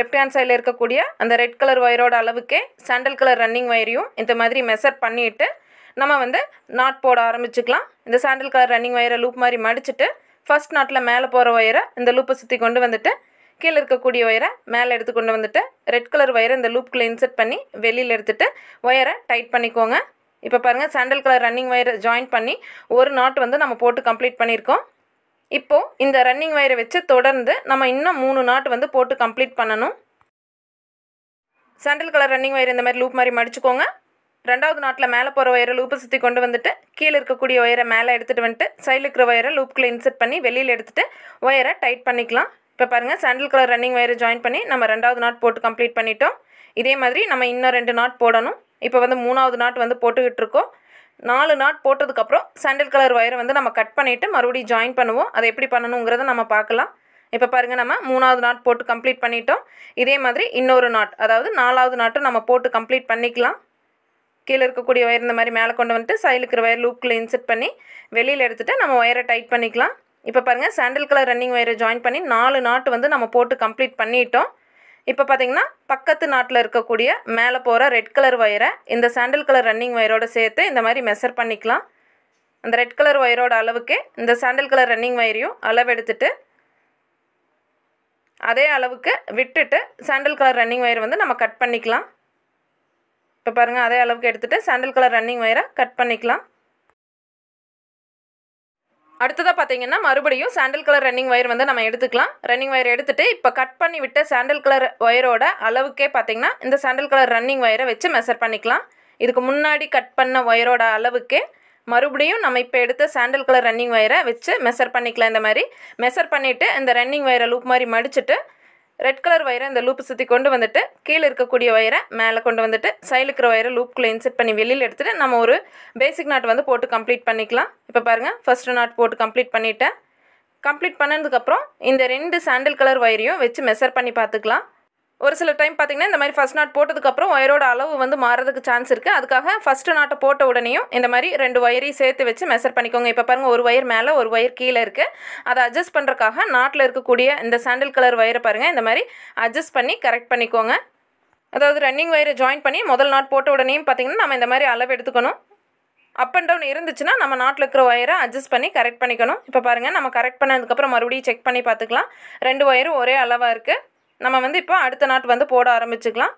S1: லெஃப்ட் ஹேண்ட் சைடில் இருக்கக்கூடிய அந்த ரெட் கலர் ஒயரோட அளவுக்கே சாண்டில் கலர் ரன்னிங் ஒயரையும் இந்த மாதிரி மெஷர் பண்ணிவிட்டு நம்ம வந்து நாட் போட ஆரம்பிச்சுக்கலாம் இந்த சாண்டில் கலர் ரன்னிங் ஒயரை லூப் மாதிரி மடிச்சுட்டு ஃபஸ்ட் நாட்டில் மேலே போகிற ஒயரை இந்த லூப்பை சுற்றி கொண்டு வந்துட்டு கீழே இருக்கக்கூடிய ஒயரை மேலே எடுத்து கொண்டு வந்துட்டு ரெட் கலர் ஒயரை இந்த லூப்குள்ளே இன்சர்ட் பண்ணி வெளியில் எடுத்துகிட்டு ஒயரை டைட் பண்ணிக்கோங்க இப்போ பாருங்கள் சாண்டல் கலர் ரன்னிங் ஒயரை ஜாயின் பண்ணி ஒரு நாட் வந்து நம்ம போட்டு கம்ப்ளீட் பண்ணியிருக்கோம் இப்போது இந்த ரன்னிங் ஒயரை வச்சு தொடர்ந்து நம்ம இன்னும் மூணு நாட் வந்து போட்டு கம்ப்ளீட் பண்ணணும் சாண்டல் கலர் ரன்னிங் ஒயர் இந்த மாதிரி லூப் மாதிரி மடிச்சுக்கோங்க ரெண்டாவது நாட்டில் மேலே போகிற ஒயரை லூப்பை சுற்றி கொண்டு வந்துட்டு கீழே இருக்கக்கூடிய ஒயரை மேலே எடுத்துகிட்டு வந்துட்டு சைடில் இருக்கிற ஒயரை லூப்குள்ளே இன்சர்ட் பண்ணி வெளியில் எடுத்துகிட்டு ஒயரை டைட் பண்ணிக்கலாம் இப்போ பாருங்கள் சாண்டில் கலர் ரன்னிங் ஒயரை ஜாயின் பண்ணி நம்ம ரெண்டாவது நாட் போட்டு கம்ப்ளீட் பண்ணிட்டோம் இதே மாதிரி நம்ம இன்னும் ரெண்டு நாட் போடணும் இப்போ வந்து மூணாவது நாட் வந்து போட்டுக்கிட்டு இருக்கோம் நாலு நாட் போட்டதுக்கப்புறம் சாண்டில் கலர் ஒயரை வந்து நம்ம கட் பண்ணிவிட்டு மறுபடியும் ஜாயின் பண்ணுவோம் அதை எப்படி பண்ணணுங்கிறத நம்ம பார்க்கலாம் இப்போ பாருங்கள் நம்ம மூணாவது நாட் போட்டு கம்ப்ளீட் பண்ணிட்டோம் இதே மாதிரி இன்னொரு நாட் அதாவது நாலாவது நாட்டும் நம்ம போட்டு கம்ப்ளீட் பண்ணிக்கலாம் கீழே இருக்கக்கூடிய ஒயர் இந்த மாதிரி மேலே கொண்டு வந்துட்டு சைடுக்கு ஒயர் லூப்பில் இன்செர்ட் பண்ணி வெளியில் எடுத்துகிட்டு நம்ம ஒயரை டைட் பண்ணிக்கலாம் இப்போ பாருங்கள் சாண்டில் கலர் ரன்னிங் ஒயரை ஜாயின் பண்ணி நாலு நாட்டு வந்து நம்ம போட்டு கம்ப்ளீட் பண்ணிட்டோம் இப்போ பார்த்தீங்கன்னா பக்கத்து நாட்டில் இருக்கக்கூடிய மேலே போகிற ரெட் கலர் ஒயரை இந்த சாண்டில் கலர் ரன்னிங் ஒயரோடு சேர்த்து இந்த மாதிரி மெஷர் பண்ணிக்கலாம் அந்த ரெட் கலர் ஒயரோட அளவுக்கு இந்த சாண்டில் கலர் ரன்னிங் ஒயரையும் அளவெடுத்துட்டு அதே அளவுக்கு விட்டுட்டு சாண்டில் கலர் ரன்னிங் ஒயர் வந்து நம்ம கட் பண்ணிக்கலாம் இப்போ பாருங்கள் அதே அளவுக்கு எடுத்துகிட்டு சாண்டில் கலர் ரன்னிங் ஒயரை கட் பண்ணிக்கலாம் அடுத்ததாக பார்த்தீங்கன்னா மறுபடியும் சாண்டில் கலர் ரன்னிங் ஒயர் வந்து நம்ம எடுத்துக்கலாம் ரன்னிங் ஒயர் எடுத்துகிட்டு இப்போ கட் பண்ணி விட்ட சாண்டில் கலர் ஒயரோட அளவுக்கே பார்த்தீங்கன்னா இந்த சாண்டில் கலர் ரன்னிங் ஒயரை வச்சு மெஷர் பண்ணிக்கலாம் இதுக்கு முன்னாடி கட் பண்ண ஒயரோட அளவுக்கே மறுபடியும் நம்ம இப்போ எடுத்த சாண்டில் கலர் ரன்னிங் ஒயரை வச்சு மெஷர் பண்ணிக்கலாம் இந்த மாதிரி மெஷர் பண்ணிவிட்டு இந்த ரன்னிங் ஒயரை லூப் மாதிரி மடிச்சுட்டு ரெட் கலர் வயரை இந்த லூப்பு சுற்றி கொண்டு வந்துட்டு கீழே இருக்கக்கூடிய வயரை மேலே கொண்டு வந்துட்டு சைடில் இருக்கிற வயரை லூப்புக்குள்ளே இன்செர்ட் பண்ணி வெளியில் எடுத்துகிட்டு நம்ம ஒரு பேசிக் நாட் வந்து போட்டு கம்ப்ளீட் பண்ணிக்கலாம் இப்போ பாருங்கள் ஃபஸ்ட்டு நாட் போட்டு கம்ப்ளீட் பண்ணிவிட்டேன் கம்ப்ளீட் பண்ணதுக்கப்புறம் இந்த ரெண்டு சாண்டில் கலர் வயரையும் வச்சு மெஷர் பண்ணி பார்த்துக்கலாம் ஒரு சில டைம் பார்த்திங்கன்னா இந்த மாதிரி ஃபஸ்ட் நாட் போட்டதுக்கப்புறம் ஒயரோட அளவு வந்து மாறதுக்கு சான்ஸ் இருக்குது அதுக்காக ஃபஸ்ட்டு நாட்டை போட்ட உடனேயும் இந்த மாதிரி ரெண்டு ஒயரையும் சேர்த்து வச்சு மெஷர் பண்ணிக்கோங்க இப்போ பாருங்கள் ஒரு ஒயர் மேலே ஒரு ஒயர் கீழே இருக்குது அதை அட்ஜஸ்ட் பண்ணுறக்காக நாட்டில் இருக்கக்கூடிய இந்த சாண்டில் கலர் ஒயரை பாருங்கள் இந்த மாதிரி அட்ஜஸ்ட் பண்ணி கரெக்ட் பண்ணிக்கோங்க அதாவது ரன்னிங் ஒயரை ஜாயின் பண்ணி முதல் நாட் போட்ட உடனேயும் பார்த்திங்கன்னா நம்ம இந்த மாதிரி அளவு எடுத்துக்கணும் அப் அண்ட் டவுன் இருந்துச்சுன்னா நம்ம நாட்டில் இருக்கிற ஒயரை அட்ஜஸ்ட் பண்ணி கரெக்ட் பண்ணிக்கணும் இப்போ பாருங்கள் நம்ம கரெக்ட் பண்ணதுக்கப்புறம் மறுபடியும் செக் பண்ணி பார்த்துக்கலாம் ரெண்டு ஒயரும் ஒரே அளவாக இருக்குது நம்ம வந்து இப்போ அடுத்த நாட் வந்து போட ஆரம்பிச்சுக்கலாம்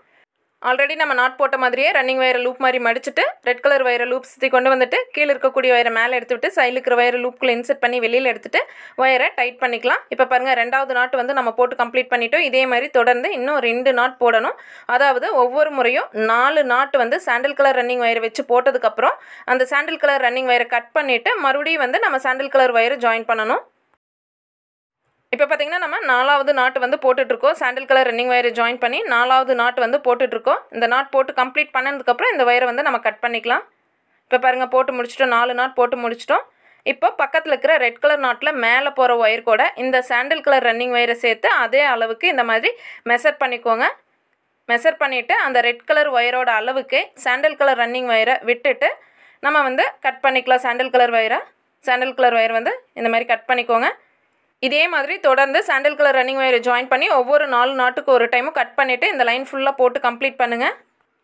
S1: ஆல்ரெடி நம்ம நாட் போட்ட மாதிரியே ரன்னிங் வயிறு லூப் மாதிரி மடிச்சுட்டு ரெட் கலர் வயரை லூப் சுற்றி கொண்டு வந்துட்டு கீழே இருக்கக்கூடிய வயரை மேலே எடுத்து விட்டு சைடில் இருக்கிற வயிறு லூப்குள்ளே இன்செர்ட் பண்ணி வெளியில் எடுத்துட்டு ஒயரை டைட் பண்ணிக்கலாம் இப்போ பாருங்கள் ரெண்டாவது நாட் வந்து நம்ம போட்டு கம்ப்ளீட் பண்ணிவிட்டோம் இதே மாதிரி தொடர்ந்து இன்னும் ரெண்டு நாட் போடணும் அதாவது ஒவ்வொரு முறையும் நாலு நாட் வந்து சாண்டில் கலர் ரன்னிங் வயிறு வச்சு போட்டதுக்கப்புறம் அந்த சாண்டில் கலர் ரன்னிங் வயரை கட் பண்ணிவிட்டு மறுபடியும் வந்து நம்ம சாண்டில் கலர் வயிறு ஜாயின் பண்ணணும் இப்போ பார்த்தீங்கன்னா நம்ம நாலாவது நாட்டு வந்து போட்டுட்ருக்கோம் சாண்டில் கலர் ரன்னிங் வயரை ஜாயின் பண்ணி நாலாவது நாட்டு வந்து போட்டுட்ருக்கோம் இந்த நாட் போட்டு கம்ப்ளீட் பண்ணதுக்கப்புறம் இந்த வயரை வந்து நம்ம கட் பண்ணிக்கலாம் இப்போ பாருங்கள் போட்டு முடிச்சிட்டோம் நாலு நாட் போட்டு முடிச்சிட்டோம் இப்போ பக்கத்தில் இருக்கிற ரெட் கலர் நாட்டில் மேலே போகிற ஒயர் கூட இந்த சாண்டில் கலர் ரன்னிங் ஒயரை சேர்த்து அதே அளவுக்கு இந்த மாதிரி மெசர் பண்ணிக்கோங்க மெசர் பண்ணிவிட்டு அந்த ரெட் கலர் ஒயரோட அளவுக்கு சாண்டில் கலர் ரன்னிங் ஒயரை விட்டுட்டு நம்ம வந்து கட் பண்ணிக்கலாம் சாண்டில் கலர் ஒயரை சாண்டில் கலர் ஒயர் வந்து இந்த மாதிரி கட் பண்ணிக்கோங்க இதே மாதிரி தொடர்ந்து சாண்டில் கலர் ரன்னிங் ஒயரை ஜாயின் பண்ணி ஒவ்வொரு நாலு நாட்டுக்கு ஒரு டைமும் கட் பண்ணிவிட்டு இந்த லைன் ஃபுல்லாக போட்டு கம்ப்ளீட் பண்ணுங்கள்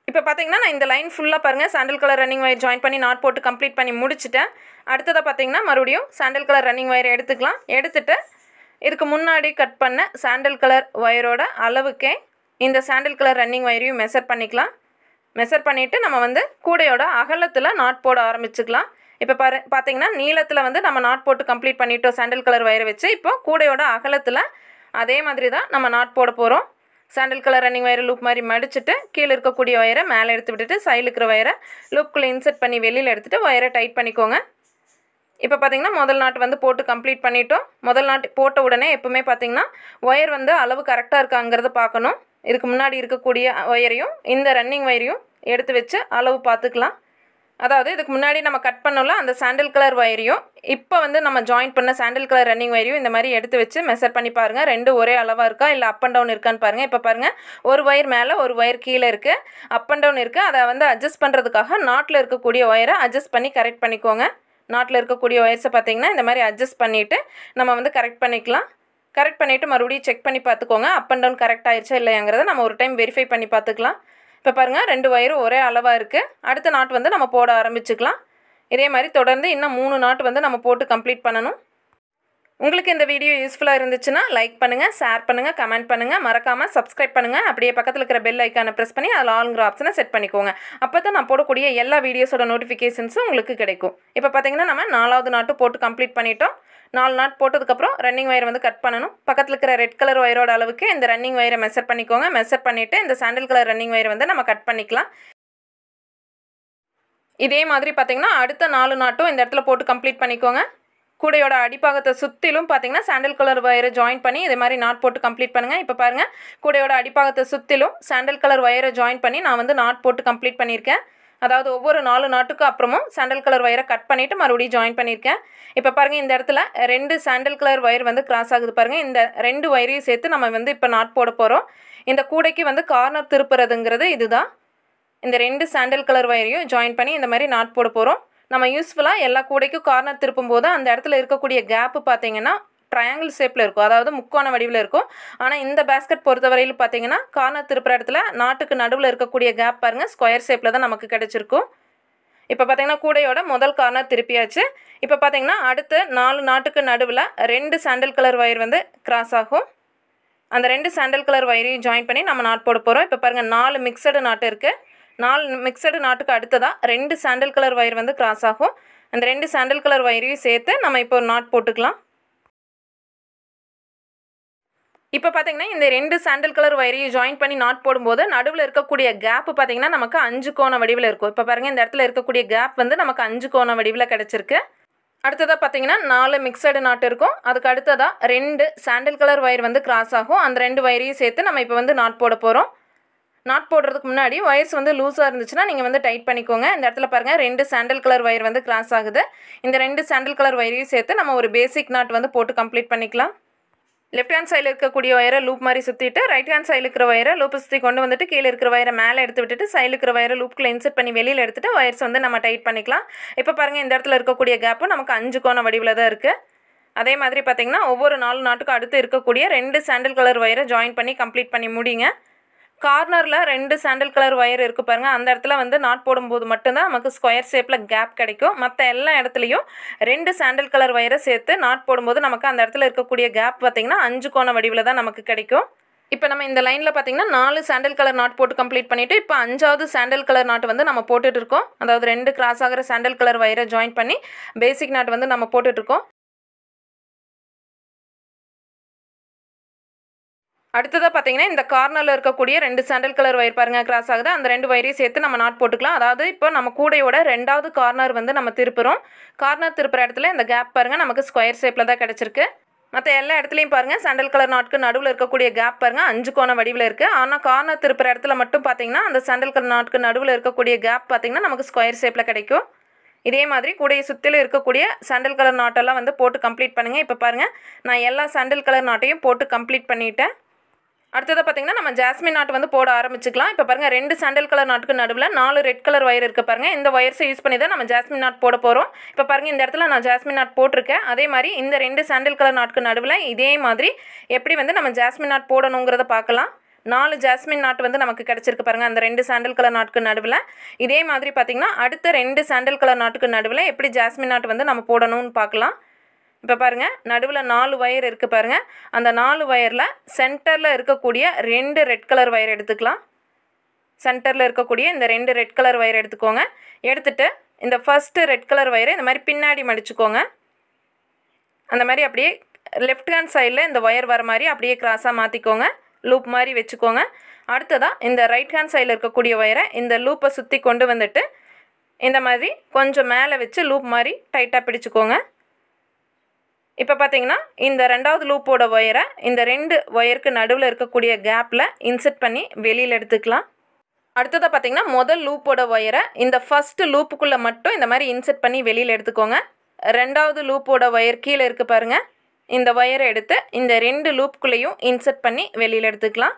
S1: இப்போ பார்த்தீங்கன்னா நான் இந்த லைன் ஃபுல்லாக பாருங்கள் sandal colour running wire join பண்ணி நாட் போட்டு கம்ப்ளீட் பண்ணி முடிச்சுட்டேன் அடுத்ததாக பார்த்தீங்கன்னா மறுபடியும் சாண்டல் கலர் ரன்னிங் ஒயர் எடுத்துக்கலாம் எடுத்துகிட்டு இதுக்கு முன்னாடி கட் பண்ண சாண்டல் கலர் ஒயரோட அளவுக்கே இந்த சாண்டல் கலர் ரன்னிங் ஒயரையும் மெஷர் பண்ணிக்கலாம் மெஷர் பண்ணிவிட்டு நம்ம வந்து கூடையோட அகலத்தில் நாட் போட ஆரம்பிச்சுக்கலாம் இப்போ பாரு பார்த்தீங்கன்னா நீளத்தில் வந்து நம்ம நாட் போட்டு கம்ப்ளீட் பண்ணிட்டோம் சாண்டல் கலர் வயர் வச்சு இப்போ கூடையோட அகலத்தில் அதே மாதிரி தான் நம்ம நாட் போட போகிறோம் sandal colour running wire loop மாதிரி மடிச்சுட்டு கீழே இருக்கக்கூடிய ஒயரை மேலே எடுத்து விட்டுட்டு சைடில் இருக்கிற ஒயரை லூப்குள்ளே இன்செர்ட் பண்ணி வெளியில் எடுத்துகிட்டு ஒயரை டைட் பண்ணிக்கோங்க இப்போ பார்த்தீங்கன்னா முதல் நாட்டு வந்து போட்டு கம்ப்ளீட் பண்ணிட்டோம் முதல் நாட்டு போட்ட உடனே எப்போவுமே பார்த்தீங்கன்னா ஒயர் வந்து அளவு கரெக்டாக இருக்காங்கிறத பார்க்கணும் இதுக்கு முன்னாடி இருக்கக்கூடிய ஒயரையும் இந்த ரன்னிங் ஒயரையும் எடுத்து வச்சு அளவு பார்த்துக்கலாம் அதாவது இதுக்கு முன்னாடி நம்ம கட் பண்ணோம்ல அந்த சாண்டில் கலர் ஒயரையும் இப்போ வந்து நம்ம ஜாயின் பண்ண சாண்டில் கலர் ரன்னிங் ஒயரையும் இந்த மாதிரி எடுத்து வச்சு மெஷர் பண்ணி பாருங்கள் ரெண்டு ஒரே அளவாக இருக்கா இல்லை அப் அண்ட் டவுன் இருக்கான்னு பாருங்கள் இப்போ பாருங்கள் ஒரு ஒயர் மேலே ஒரு ஒயர் கீழே இருக்குது அப் அண்ட் டவுன் இருக்குது அதை வந்து அட்ஜஸ்ட் பண்ணுறதுக்காக நாட்டில் இருக்கக்கூடிய ஒயரை அட்ஜஸ்ட் பண்ணி கரெக்ட் பண்ணிக்கோங்க நாட்டில் இருக்கக்கூடிய ஒயர்ஸை பார்த்திங்கன்னா இந்த மாதிரி அட்ஜஸ்ட் பண்ணிவிட்டு நம்ம வந்து கரெக்ட் பண்ணிக்கலாம் கரெக்ட் பண்ணிவிட்டு மறுபடியும் செக் பண்ணி பார்த்துக்கோங்க அப் அண்ட் டவுன் கரெக்ட் ஆயிடுச்சா இல்லையாங்கிறத நம்ம ஒரு டைம் வெரிஃபை பண்ணி பார்த்துக்கலாம் இப்போ பாருங்கள் ரெண்டு வயிறு ஒரே அளவாக இருக்குது அடுத்த நாட்டு வந்து நம்ம போட ஆரம்பிச்சுக்கலாம் இதே மாதிரி தொடர்ந்து இன்னும் மூணு நாட்டு வந்து நம்ம போட்டு கம்ப்ளீட் பண்ணணும் உங்களுக்கு இந்த வீடியோ யூஸ்ஃபுல்லாக இருந்துச்சுன்னா லைக் பண்ணுங்கள் ஷேர் பண்ணுங்கள் கமெண்ட் பண்ணுங்கள் மறக்காமல் சப்ஸ்கிரைப் பண்ணுங்கள் அப்படியே பக்கத்தில் இருக்கிற பெல் ஐக்கானை ப்ரெஸ் பண்ணி அதில் ஆளுங்கிற ஆப்ஷனை செட் பண்ணிக்கோங்க அப்போ தான் நான் போடக்கூடிய எல்லா வீடியோஸோட நோட்டிஃபிகேஷன்ஸும் உங்களுக்கு கிடைக்கும் இப்போ பார்த்தீங்கன்னா நம்ம நாலாவது நாட்டு போட்டு கம்ப்ளீட் பண்ணிட்டோம் நாலு நாட் போட்டதுக்கப்புறம் ரன்னிங் ஒயர் வந்து கட் பண்ணணும் பக்கத்தில் இருக்கிற ரெட் கலர் ஒயரோட அளவுக்கு இந்த ரன்னிங் ஒயரை மெஷர் பண்ணிக்கோங்க மெஷர் பண்ணிவிட்டு இந்த சாண்டில் கலர் ரன்னிங் ஒயர் வந்து நம்ம கட் பண்ணிக்கலாம் இதே மாதிரி பார்த்திங்கன்னா அடுத்த நாலு நாட்டும் இந்த இடத்துல போட்டு கம்ப்ளீட் பண்ணிக்கோங்க கூடையோட அடிப்பாகத்தை சுற்றிலும் பார்த்தீங்கன்னா சாண்டல் கலர் ஒயரை ஜாயின் பண்ணி இதே மாதிரி நாட் போட்டு கம்ப்ளீட் பண்ணுங்கள் இப்போ பாருங்கள் கூடையோட அடிப்பாகத்தை சுற்றிலும் சாண்டல் கலர் ஒயரை ஜாயின் பண்ணி நான் வந்து நாட் போட்டு கம்ப்ளீட் பண்ணியிருக்கேன் அதாவது ஒவ்வொரு நாலு நாட்டுக்கும் அப்புறமும் சாண்டல் கலர் ஒயரை கட் பண்ணிவிட்டு மறுபடியும் ஜாயின் பண்ணியிருக்கேன் இப்போ பாருங்கள் இந்த இடத்துல ரெண்டு சாண்டல் கலர் ஒயர் வந்து கிராஸ் ஆகுது பாருங்கள் இந்த ரெண்டு ஒயரையும் சேர்த்து நம்ம வந்து இப்போ நாட் போட போகிறோம் இந்த கூடைக்கு வந்து கார்னர் திருப்புறதுங்கிறது இதுதான் இந்த ரெண்டு சாண்டல் கலர் ஒயரையும் ஜாயின் பண்ணி இந்த மாதிரி நாட் போட போகிறோம் நம்ம யூஸ்ஃபுல்லாக எல்லா கூடைக்கும் கார்னர் திருப்பும் போது அந்த இடத்துல இருக்கக்கூடிய கேப்பு பார்த்தீங்கன்னா ட்ரையாங்கிள் ஷேப்பில் இருக்கும் அதாவது முக்கோண வடிவில் இருக்கும் ஆனால் இந்த பேஸ்கெட் பொறுத்தவரையில் பார்த்தீங்கன்னா கார்னர் திருப்புற இடத்துல நாட்டுக்கு நடுவில் இருக்கக்கூடிய கேப் பாருங்கள் ஸ்கொயர் ஷேப்பில் தான் நமக்கு கிடச்சிருக்கும் இப்போ பார்த்தீங்கன்னா கூடையோட முதல் கார்னர் திருப்பியாச்சு இப்போ பார்த்தீங்கன்னா அடுத்து நாலு நாட்டுக்கு நடுவில் ரெண்டு சாண்டல் கலர் ஒயர் வந்து கிராஸ் ஆகும் அந்த ரெண்டு சாண்டல் கலர் ஒயரையும் ஜாயின் பண்ணி நம்ம நாட் போட போகிறோம் இப்போ பாருங்கள் நாலு மிக்சடு நாட்டு இருக்குது நாலு மிக்சடு நாட்டுக்கு அடுத்ததாக ரெண்டு சாண்டல் கலர் ஒயர் வந்து கிராஸ் ஆகும் அந்த ரெண்டு சாண்டல் கலர் ஒயரையும் சேர்த்து நம்ம இப்போ ஒரு நாட் போட்டுக்கலாம் இப்போ பார்த்தீங்கன்னா இந்த ரெண்டு சாண்டல் கலர் வயரையும் ஜாயின் பண்ணி நாட் போடும்போது நடுவில் இருக்கக்கூடிய கேப் பார்த்தீங்கன்னா நமக்கு அஞ்சு கோண வடிவில் இருக்கும் இப்போ பாருங்கள் இந்த இடத்துல இருக்கக்கூடிய கேப் வந்து நமக்கு அஞ்சு கோண வடிவில் கிடச்சிருக்கு அடுத்ததாக பார்த்தீங்கன்னா நாலு மிக்சடு நாட் இருக்கும் அதுக்கு அடுத்ததாக ரெண்டு சாண்டல் கலர் ஒயர் வந்து கிராஸ் ஆகும் அந்த ரெண்டு வயரையும் சேர்த்து நம்ம இப்போ வந்து நாட் போட போகிறோம் நாட் போடுறதுக்கு முன்னாடி ஒயர்ஸ் வந்து லூஸாக இருந்துச்சுன்னா நீங்கள் வந்து டைட் பண்ணிக்கோங்க இந்த இடத்துல பாருங்கள் ரெண்டு சாண்டல் கலர் ஒயர் வந்து கிராஸ் ஆகுது இந்த ரெண்டு சாண்டல் கலர் ஒயரையும் சேர்த்து நம்ம ஒரு பேசிக் நாட் வந்து போட்டு கம்ப்ளீட் பண்ணிக்கலாம் லெஃப்ட் ஹேண்ட் சைடில் இருக்கக்கூடிய ஒயரை லூப் மாதிரி சுற்றிட்டு ரைட் ஹேண்ட் சைடில் இருக்கிற ஒயரை லூப் சுற்றி கொண்டு வந்துட்டு கீழே இருக்கிற வயரை மேலே எடுத்து விட்டுட்டு சைடில் இருக்கிற வயரை லூப்பில் இன்சர்ட் பண்ணி வெளியில் எடுத்துகிட்டு ஒயர்ஸ் வந்து நம்ம டைட் பண்ணிக்கலாம் இப்போ பாருங்கள் இந்த இடத்துல இருக்கக்கூடிய கேப்பும் நமக்கு அஞ்சு கோண வடிவில் தான் இருக்குது அதே மாதிரி பார்த்திங்கன்னா ஒவ்வொரு நாலு நாட்டுக்கும் அடுத்து இருக்கக்கூடிய ரெண்டு சாண்டில் கலர் ஒயரை ஜாயின் பண்ணி கம்ப்ளீட் பண்ணி முடிங்க கார்னரில் ரெண்டு சாண்டல் கலர் ஒயர் இருக்குது பாருங்கள் அந்த இடத்துல வந்து நாட் போடும்போது மட்டும்தான் நமக்கு ஸ்கொயர் ஷேப்பில் கேப் கிடைக்கும் மற்ற எல்லா இடத்துலையும் ரெண்டு சாண்டல் கலர் ஒயரை சேர்த்து நாட் போடும்போது நமக்கு அந்த இடத்துல இருக்கக்கூடிய கேப் பார்த்திங்கன்னா அஞ்சு கோண வடிவில் தான் நமக்கு கிடைக்கும் இப்போ நம்ம இந்த லைனில் பார்த்திங்கன்னா நாலு சாண்டல் கலர் நாட் போட்டு கம்ப்ளீட் பண்ணிவிட்டு இப்போ அஞ்சாவது சாண்டல் கலர் நாட் வந்து நம்ம போட்டுட்ருக்கோம் அதாவது ரெண்டு கிராஸ் ஆகிற சாண்டல் கலர் ஒயரை ஜாயின் பண்ணி பேசிக் நாட் வந்து நம்ம போட்டுட்ருக்கோம் அடுத்ததாக பார்த்தீங்கன்னா இந்த கார்னரில் இருக்கக்கூடிய ரெண்டு சாண்டல் கலர் ஒயர் பாருங்க கிராஸ் ஆகுது அந்த ரெண்டு ஒயரையும் சேர்த்து நம்ம நாட் போட்டுக்கலாம் அதாவது இப்போ நம்ம கூடையோட ரெண்டாவது கார்னர் வந்து நம்ம திருப்புறோம் கார்னர் திருப்புற இடத்துல இந்த கேப் பாருங்கள் நமக்கு ஸ்கொயர் ஷேப்பில் தான் கிடச்சிருக்கு மற்ற எல்லா இடத்துலையும் பாருங்கள் சாண்டல் கலர் நாட்க்கு நடுவில் இருக்கக்கூடிய கேப் பாருங்கள் அஞ்சு கோண வடிவில் இருக்குது ஆனால் கார்னர் திருப்புற இடத்துல மட்டும் பார்த்தீங்கன்னா அந்த சாண்டல் கலர் நாட்க்கு நடுவில் இருக்கக்கூடிய கேப் பார்த்தீங்கன்னா நமக்கு ஸ்கொயர் ஷேப்பில் கிடைக்கும் இதே மாதிரி கூடையை சுற்றிலும் இருக்கக்கூடிய சாண்டல் கலர் நாட்டெல்லாம் வந்து போட்டு கம்ப்ளீட் பண்ணுங்கள் இப்போ பாருங்கள் நான் எல்லா சாண்டல் கலர் நாட்டையும் போட்டு கம்ப்ளீட் பண்ணிவிட்டேன் அடுத்ததாக பார்த்திங்கன்னா நம்ம ஜாஸ்மின் நாட்டு வந்து போட ஆரம்பிச்சிக்கலாம் இப்போ பாருங்கள் ரெண்டு சாண்டல் கலர் நாட்டுக்கு நடுவில் நாலு ரெட் கலர் ஒயர் இருக்குது பாருங்கள் இந்த ஒயர்ஸை யூஸ் பண்ணி தான் நம்ம ஜாஸ்மின் நாட் போட போகிறோம் இப்போ பாருங்கள் இந்த இடத்துல நான் ஜாஸ்மின் நாட் போட்டிருக்கேன் அதே மாதிரி இந்த ரெண்டு சாண்டல் கலர் நாட்டுக்கு நடுவில் இதே மாதிரி எப்படி வந்து நம்ம ஜாஸ்மின் நாட் போடணுங்கிறத பார்க்கலாம் நாலு ஜாஸ்மின் நாட்டு வந்து நமக்கு கிடச்சிருக்கு பாருங்கள் அந்த ரெண்டு சாண்டல் கலர் நாட்டுக்கு நடுவில் இதே மாதிரி பார்த்திங்கன்னா அடுத்த ரெண்டு சாண்டல் கலர் நாட்டுக்கு நடுவில் எப்படி ஜாஸ்மின் நாட்டு வந்து நம்ம போடணும்னு பார்க்கலாம் இப்போ பாருங்கள் நடுவில் நாலு ஒயர் இருக்குது பாருங்கள் அந்த நாலு ஒயரில் சென்டரில் இருக்கக்கூடிய ரெண்டு ரெட் கலர் ஒயர் எடுத்துக்கலாம் சென்டரில் இருக்கக்கூடிய இந்த ரெண்டு ரெட் கலர் ஒயர் எடுத்துக்கோங்க எடுத்துகிட்டு இந்த ஃபஸ்ட்டு ரெட் கலர் ஒயரை இந்த மாதிரி பின்னாடி மடிச்சுக்கோங்க அந்த மாதிரி அப்படியே லெஃப்ட் ஹேண்ட் சைடில் இந்த ஒயர் வர மாதிரி அப்படியே கிராஸாக மாற்றிக்கோங்க லூப் மாதிரி வச்சுக்கோங்க அடுத்ததாக இந்த ரைட் ஹேண்ட் சைடில் இருக்கக்கூடிய ஒயரை இந்த லூப்பை சுற்றி கொண்டு வந்துட்டு இந்த மாதிரி கொஞ்சம் மேலே வச்சு லூப் மாதிரி டைட்டாக பிடிச்சிக்கோங்க இப்போ பார்த்தீங்கன்னா இந்த ரெண்டாவது லூப்போட ஒயரை இந்த ரெண்டு ஒயருக்கு நடுவில் இருக்கக்கூடிய கேப்பில் இன்செர்ட் பண்ணி வெளியில் எடுத்துக்கலாம் அடுத்ததாக பார்த்தீங்கன்னா முதல் லூப்போட ஒயரை இந்த ஃபஸ்ட்டு லூப்புக்குள்ளே மட்டும் இந்த மாதிரி இன்செர்ட் பண்ணி வெளியில் எடுத்துக்கோங்க ரெண்டாவது லூப்போட ஒயர் கீழே இருக்குது பாருங்கள் இந்த ஒயரை எடுத்து இந்த ரெண்டு லூப்புக்குள்ளேயும் இன்செர்ட் பண்ணி வெளியில் எடுத்துக்கலாம்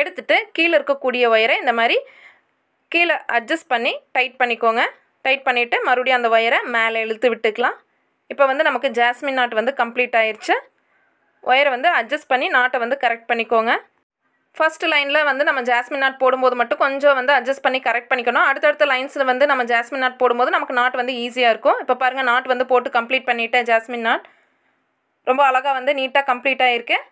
S1: எடுத்துகிட்டு கீழே இருக்கக்கூடிய ஒயரை இந்த மாதிரி கீழே அட்ஜஸ்ட் பண்ணி டைட் பண்ணிக்கோங்க டைட் பண்ணிவிட்டு மறுபடியும் அந்த ஒயரை மேலே இழுத்து விட்டுக்கலாம் இப்போ வந்து நமக்கு ஜாஸ்மின் நாட் வந்து கம்ப்ளீட் ஆயிடுச்சு ஒயரை வந்து அட்ஜஸ்ட் பண்ணி நாட்டை வந்து கரெக்ட் பண்ணிக்கோங்க ஃபஸ்ட் லைனில் வந்து நம்ம ஜாஸ்மின் நாட் போடும்போது மட்டும் கொஞ்சம் வந்து அட்ஜஸ்ட் பண்ணி கரெக்ட் பண்ணிக்கணும் அடுத்தடுத்த லைன்ஸில் வந்து நம்ம ஜாஸ்மின் நாட் போடும்போது நமக்கு நாட் வந்து ஈஸியாக இருக்கும் இப்போ பாருங்கள் நாட் வந்து போட்டு கம்ப்ளீட் பண்ணிவிட்டேன் ஜாஸ்மின் நாட் ரொம்ப அழகாக வந்து நீட்டாக கம்ப்ளீட்டாக இருக்குது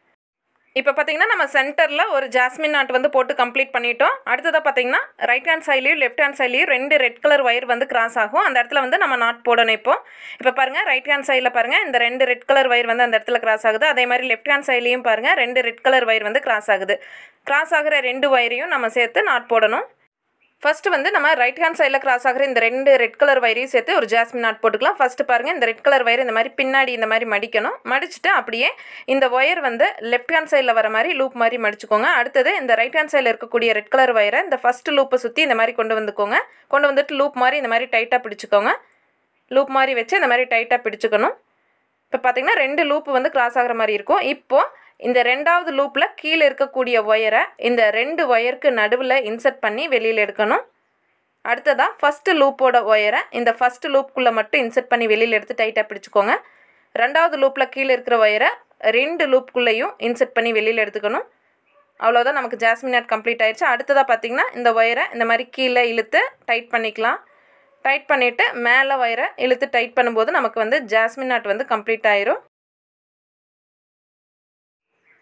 S1: இப்போ பார்த்தீங்கன்னா நம்ம சென்டரில் ஒரு ஜாஸ்மின் நாட் வந்து போட்டு கம்ப்ளீட் பண்ணிட்டோம் அடுத்ததாக பார்த்தீங்கன்னா ரைட் ஹேண்ட் சைட்லேயும் லெஃப்ட் ஹேண்ட் சைட்லேயும் ரெண்டு ரெட் கலர் ஒயர் வந்து கிராஸ் ஆகும் அந்த இடத்துல வந்து நம்ம நாட் போடணும் இப்போ இப்போ பாருங்கள் ரைட் ஹேண்ட் சைடில் பாருங்கள் இந்த ரெண்டு ரெட் கலர் ஒயர் வந்து அந்த இடத்துல கிராஸ் ஆகுது அதே மாதிரி லெஃப்ட் ஹேண்ட் சைட்லேயும் பாருங்கள் ரெண்டு ரெட் கலர் ஒயர் வந்து கிராஸ் ஆகுது கிராஸ் ஆகிற ரெண்டு ஒயரையும் நம்ம சேர்த்து நாட் போடணும் ஃபஸ்ட்டு வந்து நம்ம ரைட் ஹேண்ட் சைடில் கிராஸ் ஆகிற இந்த ரெண்டு ரெட் கலர் வயரையும் சேர்த்து ஒரு ஜாஸ்மின் நாட் போட்டுக்கலாம் ஃபஸ்ட்டு பாருங்கள் இந்த ரெட் கலர் வயர் இந்த மாதிரி பின்னாடி இந்த மாதிரி மடிக்கணும் மடிச்சுட்டு அப்படியே இந்த ஒயர் வந்து லெஃப்ட் ஹேண்ட் சைடில் வர மாதிரி லூப் மாதிரி மடிச்சுக்கோங்க அடுத்தது இந்த ரைட் ஹேண்ட் சைடில் இருக்கக்கூடிய ரெட் கலர் வயரை இந்த ஃபஸ்ட்டு லூப்பை சுற்றி இந்த மாதிரி கொண்டு வந்துக்கோங்க கொண்டு வந்துட்டு லூப் மாதிரி இந்த மாதிரி டைட்டாக பிடிச்சிக்கோங்க லூப் மாதிரி வச்சு இந்த மாதிரி டைட்டாக பிடிச்சிக்கணும் இப்போ பார்த்திங்கன்னா ரெண்டு லூப்பு வந்து கிராஸ் ஆகிற மாதிரி இருக்கும் இப்போது இந்த ரெண்டாவது லூப்பில் கீழே இருக்கக்கூடிய ஒயரை இந்த ரெண்டு ஒயருக்கு நடுவில் இன்சர்ட் பண்ணி வெளியில் எடுக்கணும் அடுத்ததாக ஃபஸ்ட்டு லூப்போட ஒயரை இந்த ஃபஸ்ட்டு லூப்புக்குள்ளே மட்டும் இன்சர்ட் பண்ணி வெளியில் எடுத்து டைட்டாக பிடிச்சிக்கோங்க ரெண்டாவது லூப்பில் கீழே இருக்கிற ஒயரை ரெண்டு லூப்புக்குள்ளேயும் இன்சர்ட் பண்ணி வெளியில் எடுத்துக்கணும் அவ்வளோதான் நமக்கு ஜாஸ்மின் நாட் கம்ப்ளீட் ஆகிடுச்சு அடுத்ததாக பார்த்திங்கன்னா இந்த ஒயரை இந்த மாதிரி கீழே இழுத்து டைட் பண்ணிக்கலாம் டைட் பண்ணிவிட்டு மேலே ஒயரை இழுத்து டைட் பண்ணும்போது நமக்கு வந்து ஜாஸ்மின் நாட் வந்து கம்ப்ளீட் ஆயிரும்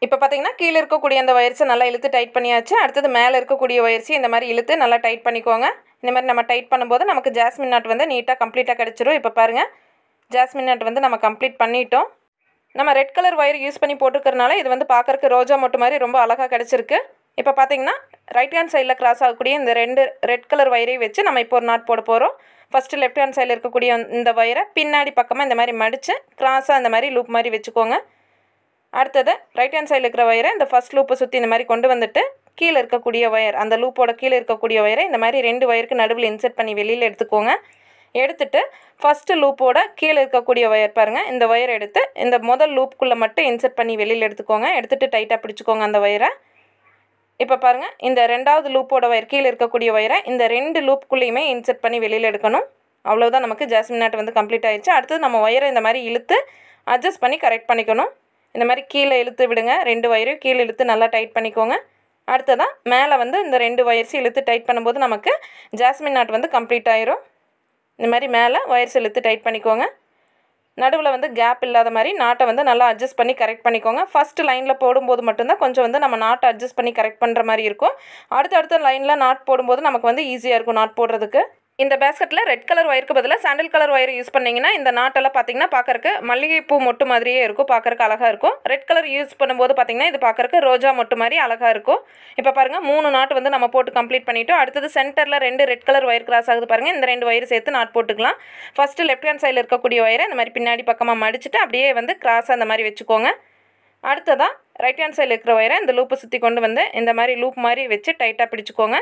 S1: இப்போ பார்த்தீங்கன்னா கீழே இருக்கக்கூடிய அந்த ஒயர்ஸை நல்லா இழுத்து டைட் பண்ணியாச்சு அடுத்தது மேலே இருக்கக்கூடிய ஒயர்ஸையும் இந்த மாதிரி இழுத்து நல்லா டைட் பண்ணிக்கோங்க இந்த மாதிரி நம்ம டைட் பண்ணும்போது நமக்கு ஜாஸ்மின் நாட் வந்து நீட்டாக கம்ப்ளீட்டாக கிடச்சிரும் இப்போ பாருங்கள் ஜாஸ்மின் நாட் வந்து நம்ம கம்ப்ளீட் பண்ணிட்டோம் நம்ம ரெட் கலர் ஒயர் யூஸ் பண்ணி போட்டிருக்கிறனால இது வந்து பார்க்குறக்கு ரோஜா மொட்டு மாதிரி ரொம்ப அழகாக கிடச்சிருக்கு இப்போ பார்த்தீங்கன்னா ரைட் ஹேண்ட் சைடில் கிராஸ் ஆகக்கூடிய இந்த ரெண்டு ரெட் கலர் ஒயரையும் வச்சு நம்ம இப்போ ஒரு நாட் போட போகிறோம் ஃபஸ்ட்டு லெஃப்ட் ஹேண்ட் சைடில் இருக்கக்கூடிய இந்த ஒயரை பின்னாடி பக்கமாக இந்த மாதிரி மடித்து கிராஸாக இந்த மாதிரி லூப் மாதிரி வச்சுக்கோங்க அடுத்தது ரைட் ஹேண்ட் சைடில் இருக்கிற ஒயரை இந்த ஃபஸ்ட் லூப்பை சுற்றி இந்த மாதிரி கொண்டு வந்துட்டு கீழே இருக்கக்கூடிய ஒயர் அந்த லூப்போட கீழே இருக்கக்கூடிய ஒயரை இந்த மாதிரி ரெண்டு ஒயருக்கு நடுவில் இன்செர்ட் பண்ணி வெளியில் எடுத்துக்கோங்க எடுத்துட்டு ஃபஸ்ட்டு லூப்போட கீழே இருக்கக்கூடிய ஒயர் பாருங்கள் இந்த ஒயர் எடுத்து இந்த முதல் லூப்புக்குள்ளே மட்டும் இன்செர்ட் பண்ணி வெளியில் எடுத்துக்கோங்க எடுத்துகிட்டு டைட்டாக பிடிச்சிக்கோங்க அந்த ஒயரை இப்போ பாருங்கள் இந்த ரெண்டாவது லூப்போட ஒயர் கீழே இருக்கக்கூடிய ஒயரை இந்த ரெண்டு லூப்புக்குள்ளேயுமே இன்செர்ட் பண்ணி வெளியில் எடுக்கணும் அவ்வளோதான் நமக்கு ஜாஸ்மின் நாட்டு வந்து கம்ப்ளீட் ஆகிடுச்சு அடுத்தது நம்ம ஒயரை இந்த மாதிரி இழுத்து அட்ஜஸ்ட் பண்ணி கரெக்ட் பண்ணிக்கணும் இந்த மாதிரி கீழே இழுத்து விடுங்க ரெண்டு வயரும் கீழே இழுத்து நல்லா டைட் பண்ணிக்கோங்க அடுத்ததாக மேலே வந்து இந்த ரெண்டு வயர்ஸையும் இழுத்து டைட் பண்ணும்போது நமக்கு ஜாஸ்மின் நாட் வந்து கம்ப்ளீட் ஆயிரும் இந்த மாதிரி மேலே வயர்ஸ் இழுத்து டைட் பண்ணிக்கோங்க நடுவில் வந்து கேப் இல்லாத மாதிரி நாட்டை வந்து நல்லா அட்ஜஸ்ட் பண்ணி கரெக்ட் பண்ணிக்கோங்க ஃபஸ்ட்டு லைனில் போடும்போது மட்டும்தான் கொஞ்சம் வந்து நம்ம நாட்டை அட்ஜஸ்ட் பண்ணி கரெக்ட் பண்ணுற மாதிரி இருக்கும் அடுத்தடுத்த லைனில் நாட் போடும்போது நமக்கு வந்து ஈஸியாக இருக்கும் நாட் போடுறதுக்கு இந்த பேஸ்கெட்டில் ரெட் கலர் ஒயருக்கு பதிலாக சாண்டில் கலர் ஒயர் யூஸ் பண்ணிங்கன்னா இந்த நாட்டெல்லாம் பார்த்தீங்கன்னா பார்க்கறக்கு மல்லிகைப்பூ மொட்டு மாதிரியே இருக்கும் பார்க்கறக்கு அழகாக இருக்கும் ரெட் கலர் யூஸ் பண்ணும்போது பார்த்திங்கன்னா இது பார்க்கறக்கு ரோஜா மொட்டு மாதிரி அழகாக இருக்கும் இப்போ பாருங்கள் மூணு நாட் வந்து நம்ம போட்டு கம்ப்ளீட் பண்ணிவிட்டோம் அடுத்தது சென்டரில் ரெண்டு ரெட் கலர் ஒயர் கிராஸ் ஆகுது பாருங்கள் இந்த ரெண்டு ஒயர் சேர்த்து நாட் போட்டுக்கலாம் ஃபஸ்ட்டு லெஃப்ட் ஹேண்ட் சைடில் இருக்கக்கூடிய ஒயரை இந்த மாதிரி பின்னாடி பக்கமாக மடிச்சுட்டு அப்படியே வந்து கிராஸ் அந்த மாதிரி வச்சுக்கோங்க அடுத்ததாக ரைட் ஹேண்ட் சைடில் இருக்கிற ஒயரை இந்த லூப்பை சுற்றி கொண்டு வந்து இந்த மாதிரி லூப் மாதிரி வச்சு டைட்டாக பிடிச்சிக்கோங்க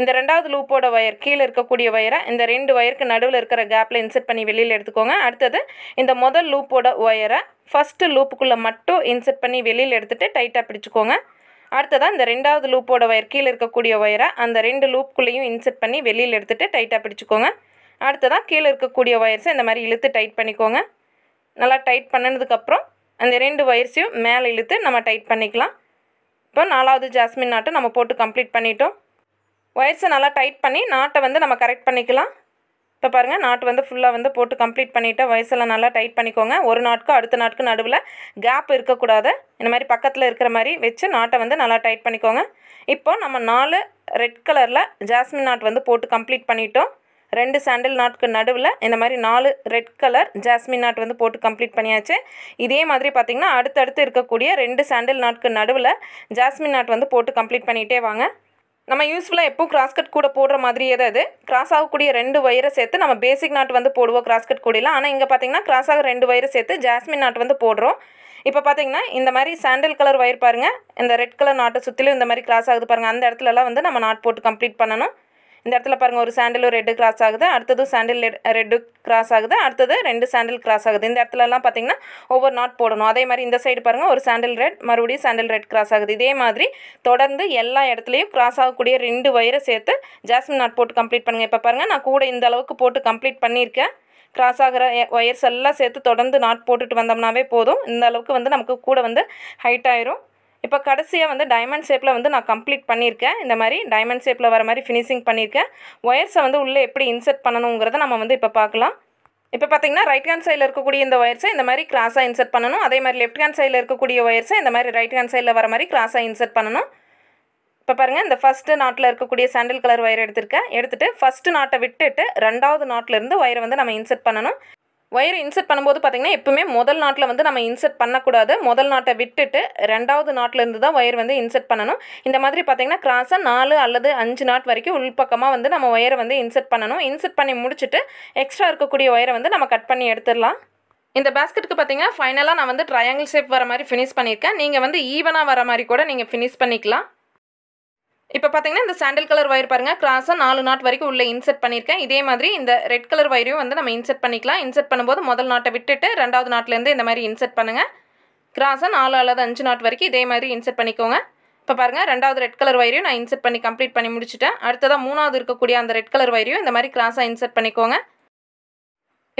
S1: இந்த ரெண்டாவது லூப்போட ஒயர் கீழே இருக்கக்கூடிய ஒயரை இந்த ரெண்டு ஒயருக்கு நடுவில் இருக்கிற கேப்பில் இன்சர்ட் பண்ணி வெளியில் எடுத்துக்கோங்க அடுத்தது இந்த முதல் லூப்போட ஒயரை ஃபஸ்ட்டு லூப்புக்குள்ளே மட்டும் இன்சர்ட் பண்ணி வெளியில் எடுத்துகிட்டு டைட்டாக பிடிச்சிக்கோங்க அடுத்ததாக இந்த ரெண்டாவது லூப்போட ஒயர் கீழே இருக்கக்கூடிய ஒயரை அந்த ரெண்டு லூப்புக்குள்ளேயும் இன்சர்ட் பண்ணி வெளியில் எடுத்துகிட்டு டைட்டாக பிடிச்சிக்கோங்க அடுத்ததாக கீழே இருக்கக்கூடிய ஒயர்ஸை இந்த மாதிரி இழுத்து டைட் பண்ணிக்கோங்க நல்லா டைட் பண்ணினதுக்கப்புறம் அந்த ரெண்டு ஒயர்ஸையும் மேலே இழுத்து நம்ம டைட் பண்ணிக்கலாம் இப்போ நாலாவது ஜாஸ்மின் நாட்டை நம்ம போட்டு கம்ப்ளீட் பண்ணிட்டோம் ஒயர்ஸை நல்லா டைட் பண்ணி நாட்டை வந்து நம்ம கரெக்ட் பண்ணிக்கலாம் இப்போ பாருங்கள் நாட்டு வந்து ஃபுல்லாக வந்து போட்டு கம்ப்ளீட் பண்ணிவிட்டு வயசெல்லாம் நல்லா டைட் பண்ணிக்கோங்க ஒரு நாட்க்கும் அடுத்த நாட்க்கு நடுவில் கேப் இருக்கக்கூடாது இந்த மாதிரி பக்கத்தில் இருக்கிற மாதிரி வச்சு நாட்டை வந்து நல்லா டைட் பண்ணிக்கோங்க இப்போ நம்ம நாலு ரெட் கலரில் ஜாஸ்மின் நாட் வந்து போட்டு கம்ப்ளீட் பண்ணிட்டோம் ரெண்டு சாண்டில் நாட்க்கு நடுவில் இந்த மாதிரி நாலு ரெட் கலர் ஜாஸ்மின் நாட் வந்து போட்டு கம்ப்ளீட் பண்ணியாச்சு இதே மாதிரி பார்த்திங்கன்னா அடுத்தடுத்து இருக்கக்கூடிய ரெண்டு சாண்டில் நாட்க்கு நடுவில் ஜாஸ்மின் நாட் வந்து போட்டு கம்ப்ளீட் பண்ணிகிட்டே வாங்க நம்ம யூஸ்ஃபுல்லாக எப்போ கிராஸ்கட் கூட போடுற மாதிரியே தான் இது கிராஸ் ஆகக்கூடிய ரெண்டு வயரை சேர்த்து நம்ம பேசிக் நாட் வந்து போடுவோம் கிராஸ்கட் கூடலாம் ஆனால் இங்கே பார்த்தீங்கன்னா கிராஸ் ஆக ரெண்டு வயரை சேர்த்து ஜாஸ்மின் நாட் வந்து போடுறோம் இப்போ பார்த்தீங்கன்னா இந்த மாதிரி சாண்டில் கலர் வயர் பாருங்கள் இந்த ரெட் கலர் நாட்டை சுற்றிலும் இந்த மாதிரி கிராஸ் ஆகுது பாருங்கள் அந்த இடத்துலலாம் வந்து நம்ம நாட் போட்டு கம்ப்ளீட் பண்ணணும் இந்த இடத்துல பாருங்கள் ஒரு சாண்டிலும் ரெட்டு கிராஸ் ஆகுது அடுத்தது சாண்டில் ரெட்டு கிராஸ் ஆகுது அடுத்தது ரெண்டு சாண்டில் கிராஸ் ஆகுது இந்த இடத்துலலாம் பார்த்தீங்கன்னா ஒவ்வொரு நாட் போடணும் அதே மாதிரி இந்த சைடு பாருங்கள் ஒரு சாண்டில் ரெட் மறுபடியும் சாண்டில் ரெட் கிராஸ் ஆகுது இதே மாதிரி தொடர்ந்து எல்லா இடத்துலையும் கிராஸ் ஆகக்கூடிய ரெண்டு வயரை சேர்த்து ஜாஸ்மின் நாட் போட்டு கம்ப்ளீட் பண்ணுங்கள் இப்போ பாருங்கள் நான் கூட இந்த அளவுக்கு போட்டு கம்ப்ளீட் பண்ணியிருக்கேன் கிராஸ் ஆகிற ஒயர்ஸ் எல்லாம் சேர்த்து தொடர்ந்து நாட் போட்டுட்டு வந்தோம்னாவே போதும் இந்த அளவுக்கு வந்து நமக்கு கூட வந்து ஹைட் ஆயிரும் இப்போ கடைசியாக வந்து டைமண்ட் ஷேப்பில் வந்து நான் கம்ப்ளீட் பண்ணியிருக்கேன் இந்த மாதிரி டைமண்ட் ஷேப்பில் வர மாதிரி ஃபினிஷிங் பண்ணியிருக்கேன் ஒயர்ஸை வந்து உள்ளே எப்படி இன்சர்ட் பண்ணணுங்கிறத நம்ம வந்து இப்போ பார்க்கலாம் இப்போ பார்த்தீங்கன்னா ரைட் ஹேண்ட் சைடில் இருக்கக்கூடிய இந்த ஒயர்ஸை இந்த மாதிரி கிராஸாக இன்சர்ட் பண்ணணும் அதே மாதிரி லெஃப்ட் ஹேண்ட் சைடில் இருக்கக்கூடிய ஒயர்ஸை இந்த மாதிரி ரைட் ஹேண்ட் சைடில் வர மாதிரி கிராஸாக இன்சர்ட் பண்ணணும் இப்போ பாருங்கள் இந்த ஃபஸ்ட்டு நாட்டில் இருக்கக்கூடிய சாண்டில் கலர் ஒயர் எடுத்திருக்கேன் எடுத்துகிட்டு ஃபஸ்ட்டு நாட்டை விட்டுட்டு ரெண்டாவது நாட்டிலேருந்து ஒயரை வந்து நம்ம இன்சர்ட் பண்ணணும் ஒயர் இன்சர்ட் பண்ணும்போது பார்த்திங்கன்னா எப்பவுமே முதல் நாட்டில் வந்து நம்ம இன்சர்ட் பண்ணக்கூடாது முதல் நாட்டை விட்டுட்டு ரெண்டாவது நாட்டிலேருந்து தான் ஒயர் வந்து இன்சர்ட் பண்ணணும் இந்த மாதிரி பார்த்திங்கன்னா கிராஸாக நாலு அல்லது அஞ்சு நாட் வரைக்கும் உள்பக்கமாக வந்து நம்ம ஒயரை வந்து இன்சர்ட் பண்ணணும் இன்சர்ட் பண்ணி முடிச்சுட்டு எக்ஸ்ட்ரா இருக்கக்கூடிய ஒயரை வந்து நம்ம கட் பண்ணி எடுத்துடலாம் இந்த பேஸ்கெட்டுக்கு பார்த்தீங்கன்னா ஃபைனலாக நான் வந்து ட்ரையாங்கிள் ஷேப் வர மாதிரி ஃபினிஷ் பண்ணியிருக்கேன் நீங்கள் வந்து ஈவனாக வர மாதிரி கூட நீங்கள் ஃபினிஷ் பண்ணிக்கலாம் இப்போ பார்த்தீங்கன்னா இந்த சாண்டல் கலர் ஒயர் பாருங்கள் கிராஸாக நாலு நாட் வரைக்கும் உள்ளே இன்செர்ட் பண்ணியிருக்கேன் இதே மாதிரி இந்த ரெட் கலர் ஒயரையும் வந்து நம்ம இன்செர்ட் பண்ணிக்கலாம் இன்செர்ட் பண்ணும்போது முதல் நாட்டை விட்டுட்டு ரெண்டாவது நாட்லேருந்து இந்த மாதிரி இன்செர்ட் பண்ணுங்கள் கிராஸாக நாலு அல்லது அஞ்சு நாட் வரைக்கும் இதே மாதிரி இன்செர்ட் பண்ணிக்கோங்க இப்போ பாருங்கள் ரெண்டாவது ரெட் கலர் ஒயரையும் நான் இன்செர்ட் பண்ணி கம்ப்ளீட் பண்ணி முடிச்சுட்டேன் அடுத்ததாக மூணாவது இருக்கக்கூடிய அந்த ரெட் கலர் ஒயரையும் இந்த மாதிரி கிராஸாக இன்செர்ட் பண்ணிக்கோங்க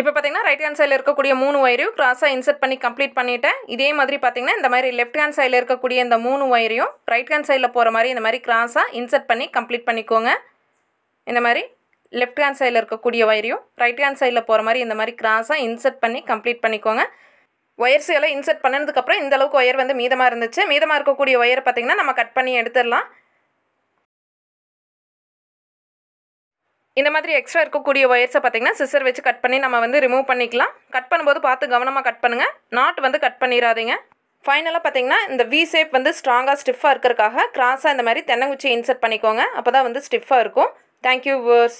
S1: இப்போ பார்த்தீங்கன்னா ரைட் ஹேண்ட் சைடில் இருக்கக்கூடிய மூணு ஒயரையும் கிராஸாக இன்சர்ட் பண்ணி கம்ப்ளீட் பண்ணிவிட்டேன் இதே மாதிரி பார்த்தீங்கன்னா இந்த மாதிரி லெஃப்ட் ஹேண்ட் சைடில் இருக்கக்கூடிய இந்த மூணு ஒயரையும் ரைட் ஹேண்ட் சைடில் போகிற மாதிரி இந்த மாதிரி கிராஸாக இன்சர்ட் பண்ணி கம்ப்ளீட் பண்ணிக்கோங்க இந்த மாதிரி லெஃப்ட் ஹேண்ட் சைடில் இருக்கக்கூடிய ஒயரையும் ரைட் ஹேண்ட் சைடில் போகிற மாதிரி இந்த மாதிரி கிராஸாக இன்சர்ட் பண்ணி கம்ப்ளீட் பண்ணிக்கோங்க ஒயர்ஸ் எல்லாம் இன்சர்ட் பண்ணதுக்கப்புறம் இந்தளவுக்கு ஒயர் வந்து மீதமாக இருந்துச்சு மீதமாக இருக்கக்கூடிய ஒயர் பார்த்திங்கன்னா நம்ம கட் பண்ணி எடுத்துடலாம் இந்த மாதிரி எக்ஸ்ட்ரா இருக்கக்கூடிய ஒயர்ஸை பார்த்திங்கன்னா சிசர் வச்சு கட் பண்ணி நம்ம வந்து ரிமூவ் பண்ணிக்கலாம் கட் பண்ணும்போது பார்த்து கவனமாக கட் பண்ணுங்கள் நாட் வந்து கட் பண்ணிடாதீங்க ஃபைனலாக பார்த்தீங்கன்னா இந்த வி ஷேப் வந்து ஸ்ட்ராங்காக ஸ்டிஃபாக இருக்கிறதுக்காக கிராஸாக இந்த மாதிரி தென்னங்குச்சி இன்சர்ட் பண்ணிக்கோங்க அப்போ தான் வந்து ஸ்டிஃபாக இருக்கும் தேங்க்யூ வேர்ஸ்